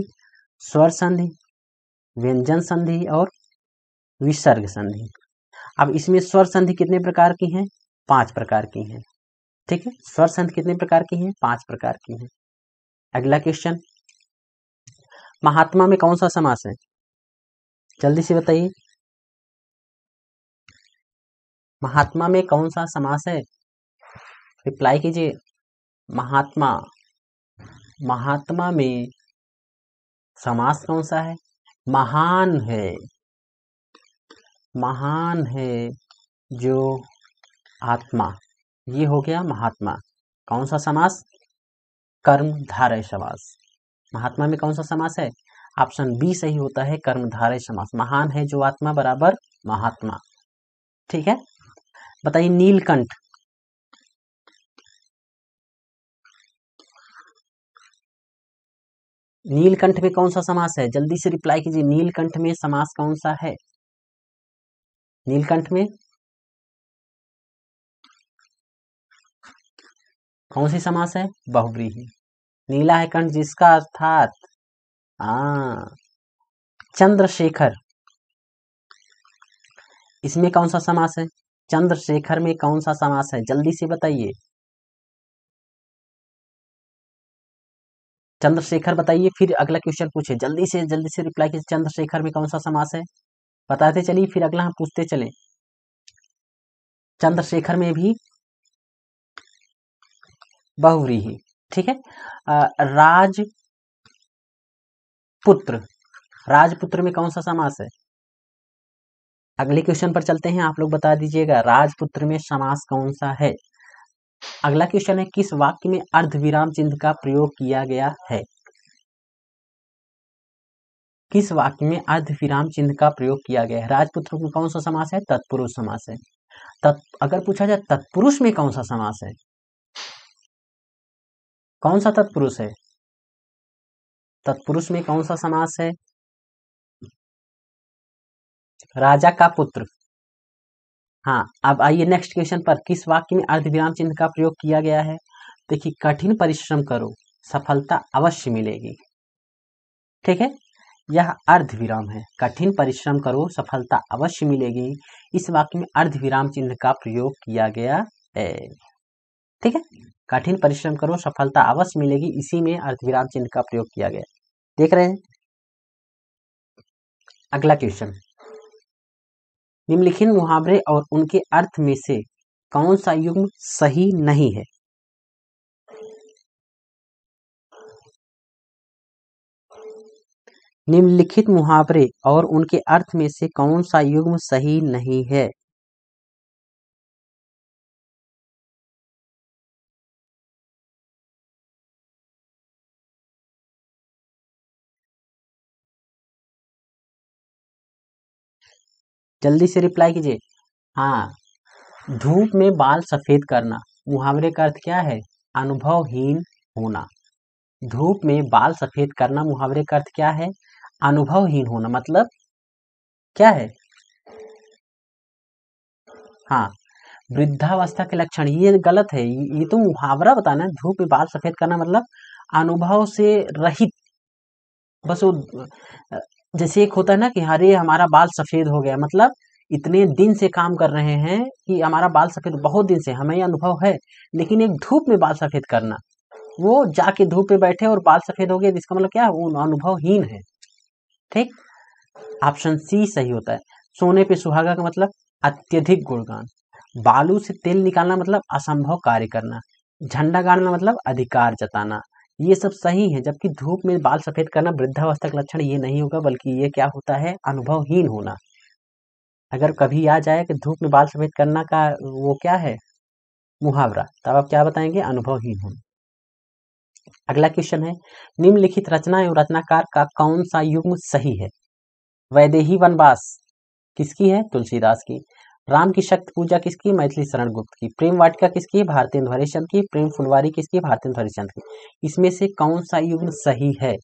स्वर संधि व्यंजन संधि और विसर्ग संधि अब इसमें स्वर संधि कितने प्रकार की हैं पांच प्रकार की हैं ठीक है स्वर संधि कितने प्रकार की हैं पांच प्रकार की हैं अगला क्वेश्चन महात्मा में कौन सा समास है जल्दी से बताइए महात्मा में कौन सा समास है रिप्लाई कीजिए महात्मा महात्मा में समास कौन सा है महान है महान है जो आत्मा ये हो गया महात्मा कौन सा समास कर्मधारय समास महात्मा में कौन सा समास है ऑप्शन बी सही होता है कर्मधारय समास महान है जो आत्मा बराबर महात्मा ठीक है बताइए नीलकंठ नीलकंठ में कौन सा समास है जल्दी से रिप्लाई कीजिए नीलकंठ में समास कौन सा है नीलकंठ में कौन सी समास है बहुब्रीही नीला है कंठ जिसका अर्थात हा चंद्रशेखर इसमें कौन सा समास है चंद्रशेखर में कौन सा समास है जल्दी से बताइए चंद्रशेखर बताइए फिर अगला क्वेश्चन पूछे जल्दी से जल्दी से रिप्लाई कीजिए चंद्रशेखर में कौन सा समास है बताते चलिए फिर अगला हम पूछते चले चंद्रशेखर में भी बहुरी ही ठीक है राज पुत्र राजपुत्र में कौन सा समास है अगले क्वेश्चन पर चलते हैं आप लोग बता दीजिएगा राजपुत्र में समास कौन सा है अगला क्वेश्चन है किस वाक्य में अर्धविराम चिन्ह का प्रयोग किया गया है किस वाक्य में अर्धविराम चिन्ह का प्रयोग किया गया है राजपुत्र में कौन सा समास है तत्पुरुष समास है तत् अगर पूछा जाए तत्पुरुष में कौन सा समास है कौन सा तत्पुरुष है तत्पुरुष में कौन सा समास है राजा का पुत्र हाँ अब आइए नेक्स्ट क्वेश्चन पर किस वाक्य में अर्धविराम चिन्ह का प्रयोग किया गया है देखिए कठिन परिश्रम करो सफलता अवश्य मिलेगी ठीक है यह अर्धविराम है कठिन परिश्रम करो सफलता अवश्य मिलेगी इस वाक्य में अर्धविराम चिन्ह का प्रयोग किया गया है ठीक है कठिन परिश्रम करो सफलता अवश्य मिलेगी इसी में अर्धविराम चिन्ह का प्रयोग किया गया देख रहे हैं अगला क्वेश्चन निम्नलिखित मुहावरे और उनके अर्थ में से कौन सा युग्म सही नहीं है निम्नलिखित मुहावरे और उनके अर्थ में से कौन सा युग्म सही नहीं है जल्दी से रिप्लाई कीजिए हाँ धूप में बाल सफ़ेद करना मुहावरे का अर्थ क्या है अनुभवहीन होना धूप में बाल सफ़ेद करना मुहावरे का अर्थ क्या है अनुभवहीन होना मतलब क्या है हाँ वृद्धावस्था के लक्षण ये गलत है ये तो मुहावरा बताना धूप में बाल सफ़ेद करना मतलब अनुभव से रहित बस वो जैसे एक होता है ना कि अरे हमारा बाल सफेद हो गया मतलब इतने दिन से काम कर रहे हैं कि हमारा बाल सफेद बहुत दिन से हमें अनुभव है लेकिन एक धूप में बाल सफेद करना वो जाके धूप में बैठे और बाल सफेद हो गया जिसका मतलब क्या वो अनुभवहीन है ठीक ऑप्शन सी सही होता है सोने पे सुहागा का मतलब अत्यधिक गुणगान बालू से तेल निकालना मतलब असंभव कार्य करना झंडा गाड़ना मतलब अधिकार जताना ये सब सही है जबकि धूप में बाल सफेद करना वृद्धावस्था का लक्षण ये नहीं होगा बल्कि ये क्या होता है अनुभवहीन होना अगर कभी आ जाए कि धूप में बाल सफेद करना का वो क्या है मुहावरा तब आप क्या बताएंगे अनुभवहीन होना अगला क्वेश्चन है निम्नलिखित रचना एवं रचनाकार का कौन सा युग्म सही है वैदेही वनवास किसकी है तुलसीदास की राम की शक्ति पूजा किसकी मैथिली शरण गुप्त की प्रेम वाटिका किसकी भारतीय ध्वरिचंद की प्रेम फुलवारी किसकी भारतीय ध्वरिचंद की इसमें से कौन सा युग्म सही है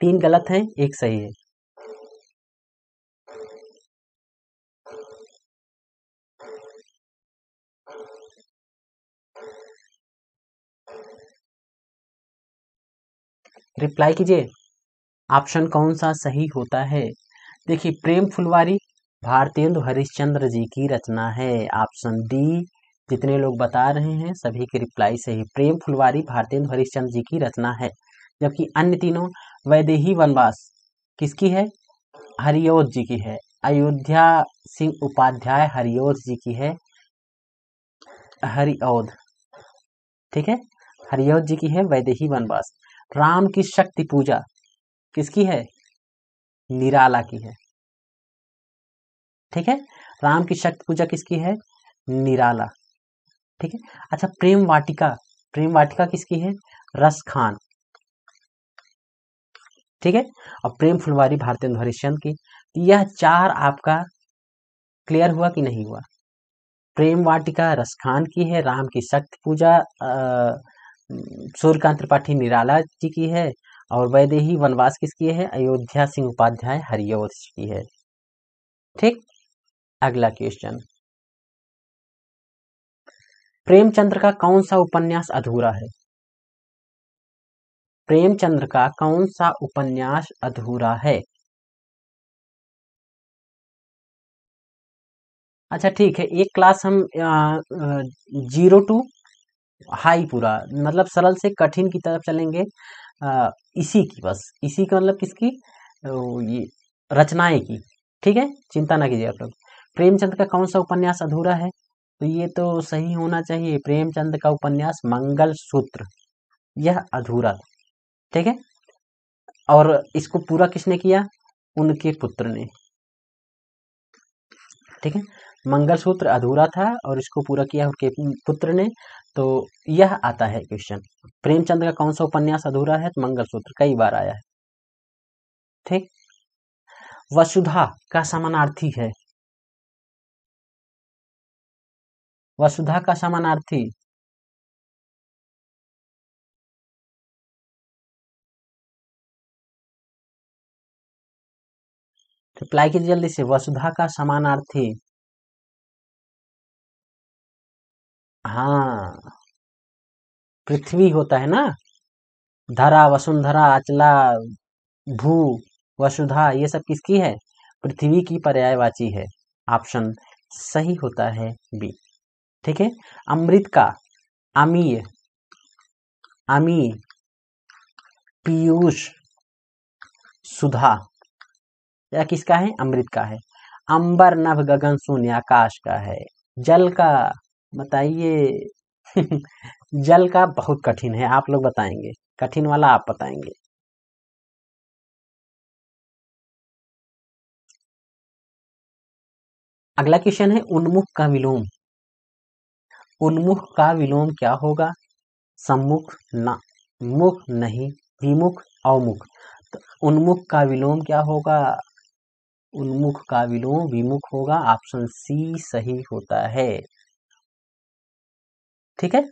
तीन गलत है एक सही है रिप्लाई कीजिए ऑप्शन कौन सा सही होता है देखिए प्रेम फुलवारी भारतेंदु हरिश्चंद्र जी की रचना है ऑप्शन डी जितने लोग बता रहे हैं सभी की रिप्लाई सही प्रेम फुलवारी भारतेंदु हरिश्चंद्र जी की रचना है जबकि अन्य तीनों वैदेही वनवास किसकी है हरिओज जी की है अयोध्या सिंह उपाध्याय हरिओज जी की है हरिओध ठीक है हरिओध जी की है वैदेही वनवास राम की शक्ति पूजा किसकी है निराला की है ठीक है राम की शक्ति पूजा किसकी है निराला ठीक है अच्छा प्रेम वाटिका प्रेम वाटिका किसकी है रस खान ठीक है और प्रेम फुलवारी भारतीय हरिश्चंद की यह चार आपका क्लियर हुआ कि नहीं हुआ प्रेम वाटिका रस खान की है राम की शक्ति पूजा सूर्यकांत त्रिपाठी निराला जी की है और वैदेही वनवास किसकी है अयोध्या सिंह उपाध्याय हरिओश की है ठीक अगला क्वेश्चन प्रेमचंद्र का कौन सा उपन्यास अधूरा है प्रेमचंद्र का कौन सा उपन्यास अधूरा है अच्छा ठीक है एक क्लास हम जीरो टू हाई पूरा मतलब सरल से कठिन की तरफ चलेंगे आ, इसी की बस इसी का मतलब किसकी ये रचनाएं की ठीक है चिंता ना कीजिए आप लोग प्रेमचंद का कौन सा उपन्यास अधूरा है तो ये तो सही होना चाहिए प्रेमचंद का उपन्यास मंगल सूत्र यह अधूरा था ठीक है और इसको पूरा किसने किया उनके पुत्र ने ठीक है मंगल सूत्र अधूरा था और इसको पूरा किया उनके पुत्र ने तो यह आता है क्वेश्चन प्रेमचंद का कौन सा उपन्यास अधूरा है तो सूत्र कई बार आया है ठीक वसुधा का समानार्थी है वसुधा का समानार्थी रिप्लाई तो कीजिए जल्दी से वसुधा का समानार्थी हाँ पृथ्वी होता है ना धरा वसुंधरा अचला भू वसुधा ये सब किसकी है पृथ्वी की पर्यायवाची है ऑप्शन सही होता है बी ठीक है अमृत का अमीय अमी पीयूष सुधा या किसका है अमृत का है अंबर नभ गगन शून्य आकाश का है जल का बताइए जल का बहुत कठिन है आप लोग बताएंगे कठिन वाला आप बताएंगे अगला क्वेश्चन है उन्मुख का विलोम उन्मुख का विलोम क्या होगा सम्मुख ना मुख नहीं विमुख अवमुख तो उन्मुख का विलोम क्या होगा उन्मुख का विलोम विमुख होगा ऑप्शन सी सही होता है ठीक है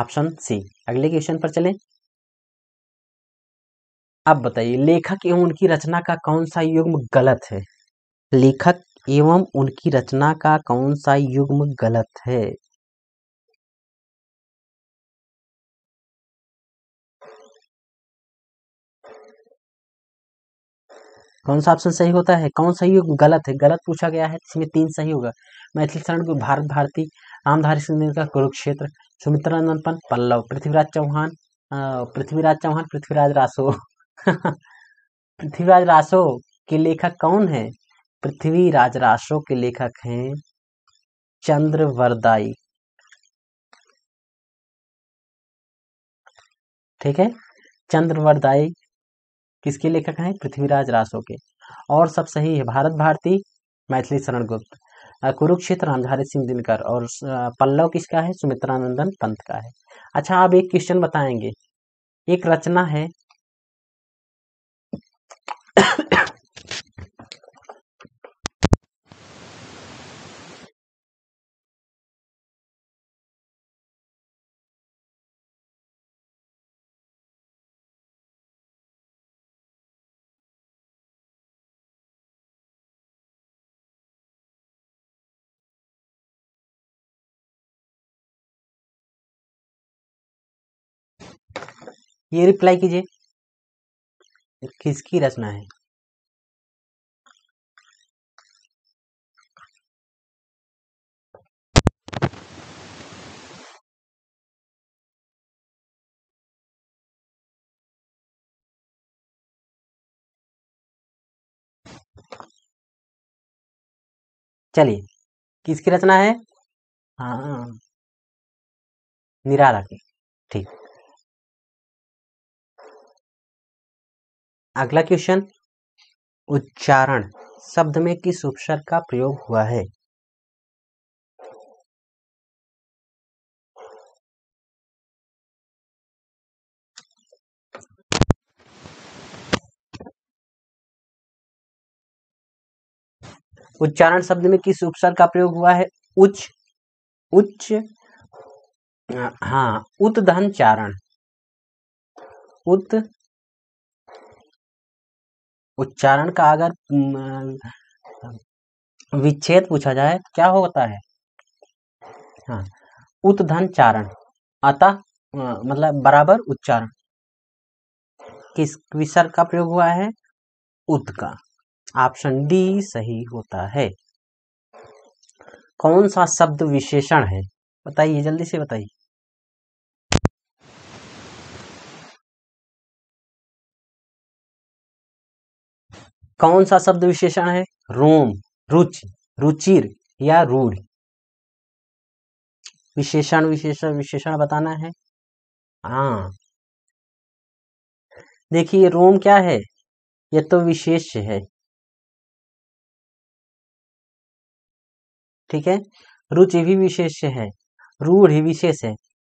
ऑप्शन सी अगले क्वेश्चन पर चलें अब बताइए लेखक एवं उनकी रचना का कौन सा युग्म गलत है लेखक एवं उनकी रचना का कौन सा युग्म गलत है कौन सा ऑप्शन सही होता है कौन सा युग गलत है गलत पूछा गया है इसमें तीन सही होगा मैथिली शरण को भारत भारती आमधारी सिंह का कुरुक्षेत्र सुमित्रा नंदन पल्लव पृथ्वीराज चौहान पृथ्वीराज चौहान पृथ्वीराज रासो पृथ्वीराज रासो के लेखक कौन है पृथ्वीराज रासो के लेखक हैं चंद्रवरदाई ठीक है चंद्रवरदाई किसके लेखक हैं पृथ्वीराज रासो के और सब सही है भारत भारती मैथिली शरण गुप्त कुरुक्षेत्र रामधारी सिंह दिनकर और पल्लव किसका है सुमित्रानंदन पंत का है अच्छा आप एक क्वेश्चन बताएंगे एक रचना है ये रिप्लाई कीजिए किसकी रचना है चलिए किसकी रचना है हाँ निराला की ठीक अगला क्वेश्चन उच्चारण शब्द में किस उपसर्ग का प्रयोग हुआ है उच्चारण शब्द में किस उपसर्ग का प्रयोग हुआ है उच्च उच्च हाँ उत्धन चारण उत उच्चारण का अगर विच्छेद पूछा जाए क्या होता है हाँ उत्धन चारण अतः मतलब बराबर उच्चारण किस विसर्ग का प्रयोग हुआ है उत का ऑप्शन डी सही होता है कौन सा शब्द विशेषण है बताइए जल्दी से बताइए कौन सा शब्द विशेषण है रोम रुचि रुचिर या रूढ़ विशेषण विशेषण विशेषण बताना है हा देखिए रोम क्या है यह तो विशेष है ठीक है रुचि भी विशेष है रूढ़ ही विशेष है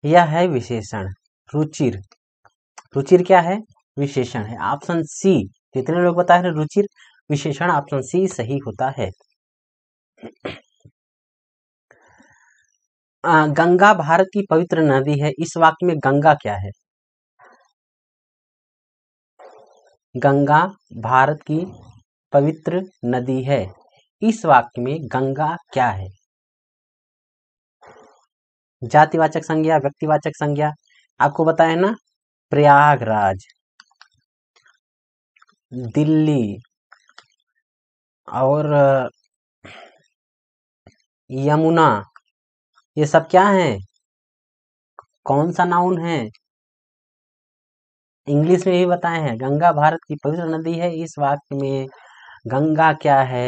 यह है विशेषण रुचिर रुचिर क्या है विशेषण है ऑप्शन सी कितने लोग बता रहे रुचिर विशेषण ऑप्शन सी सही होता है गंगा भारत की पवित्र नदी है इस वाक्य में गंगा क्या है गंगा भारत की पवित्र नदी है इस वाक्य में गंगा क्या है जातिवाचक संज्ञा व्यक्तिवाचक संज्ञा आपको बताया ना प्रयागराज दिल्ली और यमुना ये सब क्या है कौन सा नाउन है इंग्लिश में भी बताए हैं गंगा भारत की पवित्र नदी है इस वाक्य में गंगा क्या है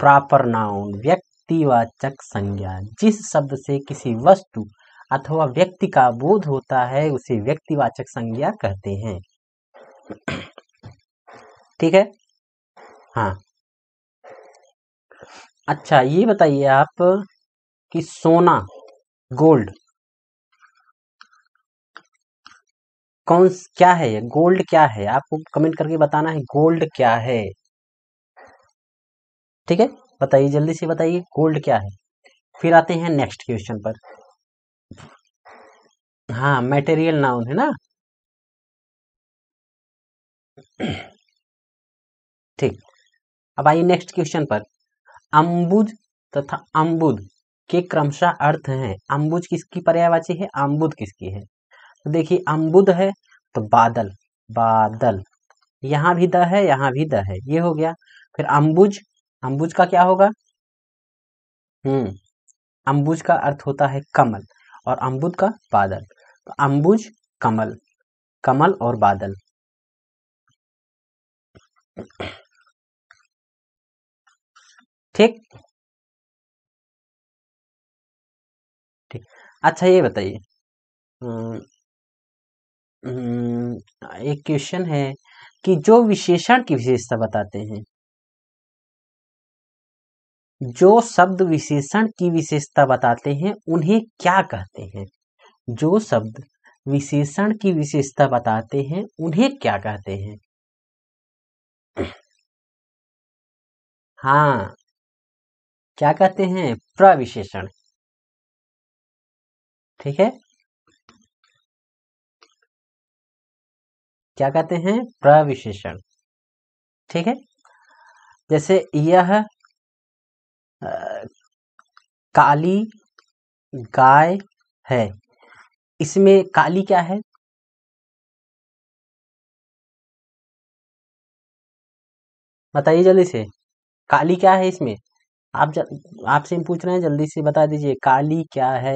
प्रॉपर नाउन व्यक्तिवाचक संज्ञा जिस शब्द से किसी वस्तु अथवा व्यक्ति का बोध होता है उसे व्यक्तिवाचक संज्ञा कहते हैं ठीक है हाँ अच्छा ये बताइए आप कि सोना गोल्ड कौन क्या है ये गोल्ड क्या है आपको कमेंट करके बताना है गोल्ड क्या है ठीक है बताइए जल्दी से बताइए गोल्ड क्या है फिर आते हैं नेक्स्ट क्वेश्चन पर हाँ मटेरियल नाउन है ना ठीक अब आइए नेक्स्ट क्वेश्चन पर अम्बुज तथा अम्बुद के क्रमशः अर्थ है अम्बुज किसकी पर्यायवाची है अम्बुद किसकी है तो देखिए अम्बुद है तो बादल बादल यहां भी द है यहां भी द है ये हो गया फिर अम्बुज अम्बुज का क्या होगा हम्म अम्बुज का अर्थ होता है कमल और अम्बुद का बादल तो अम्बुज कमल कमल और बादल ठीक ठीक अच्छा ये बताइए एक क्वेश्चन है कि जो विशेषण की विशेषता बताते हैं जो शब्द विशेषण की विशेषता बताते हैं उन्हें क्या कहते हैं जो शब्द विशेषण की विशेषता बताते हैं उन्हें क्या कहते हैं हाँ क्या कहते हैं प्रविशेषण ठीक है क्या कहते हैं प्रविशेषण ठीक है जैसे यह काली गाय है इसमें काली क्या है बताइए जल्दी से काली क्या है इसमें आप आपसे हम पूछ रहे हैं जल्दी से बता दीजिए काली क्या है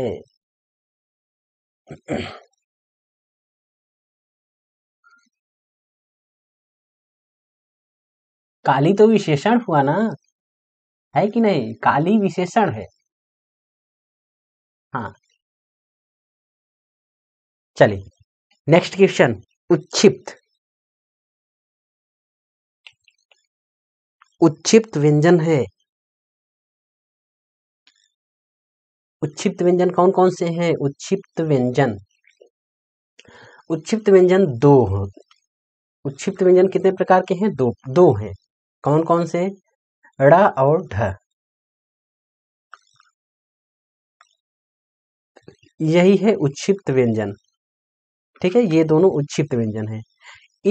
काली तो विशेषण हुआ ना है कि नहीं काली विशेषण है हाँ चलिए नेक्स्ट क्वेश्चन उच्छिप्त उच्छिप्त व्यंजन है उत्षिप्त व्यंजन कौन कौन से हैं उत्प्त व्यंजन उत्षिप्त व्यंजन दो उत्षिप्त व्यंजन कितने प्रकार के हैं दो दो हैं कौन कौन से ड़ा और ढ यही है उत्षिप्त व्यंजन ठीक है ये दोनों उत्षिप्त व्यंजन हैं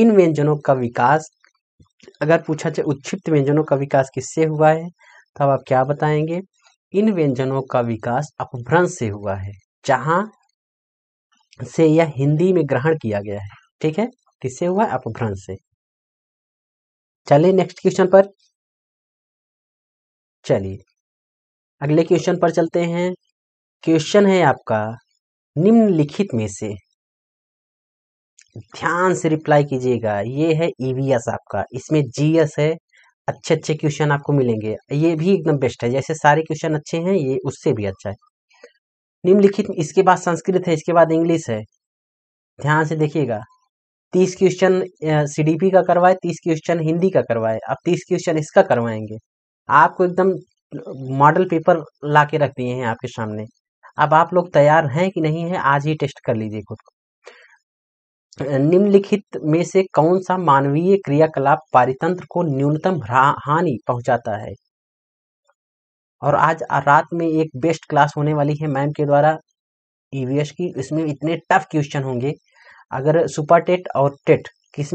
इन व्यंजनों का विकास अगर पूछा जाए उत्षिप्त व्यंजनों का विकास किससे हुआ है तो आप क्या बताएंगे इन व्यंजनों का विकास अपभ्रंश से हुआ है जहां से यह हिंदी में ग्रहण किया गया है ठीक है किससे हुआ अपभ्रंश से चलिए नेक्स्ट क्वेश्चन पर चलिए अगले क्वेश्चन पर चलते हैं क्वेश्चन है आपका निम्नलिखित में से ध्यान से रिप्लाई कीजिएगा ये है ईवीएस e आपका इसमें जीएस है अच्छे अच्छे क्वेश्चन आपको मिलेंगे ये भी एकदम बेस्ट है जैसे सारे क्वेश्चन अच्छे हैं ये उससे भी अच्छा है निम्नलिखित इसके बाद संस्कृत है इसके बाद इंग्लिश है ध्यान से देखिएगा तीस क्वेश्चन सीडीपी का करवाए तीस क्वेश्चन हिंदी का करवाए अब तीस क्वेश्चन इसका करवाएंगे आपको एकदम मॉडल पेपर ला के रख दिए हैं आपके सामने अब आप लोग तैयार हैं कि नहीं है आज ही टेस्ट कर लीजिए खुद को निम्नलिखित में से कौन सा मानवीय क्रियाकलाप पारितंत्र को न्यूनतम हानि पहुंचाता है और आज रात में एक बेस्ट क्लास होने वाली है मैम के द्वारा ईवीएस की इसमें इतने टफ क्वेश्चन होंगे अगर सुपर टेट और टेट किस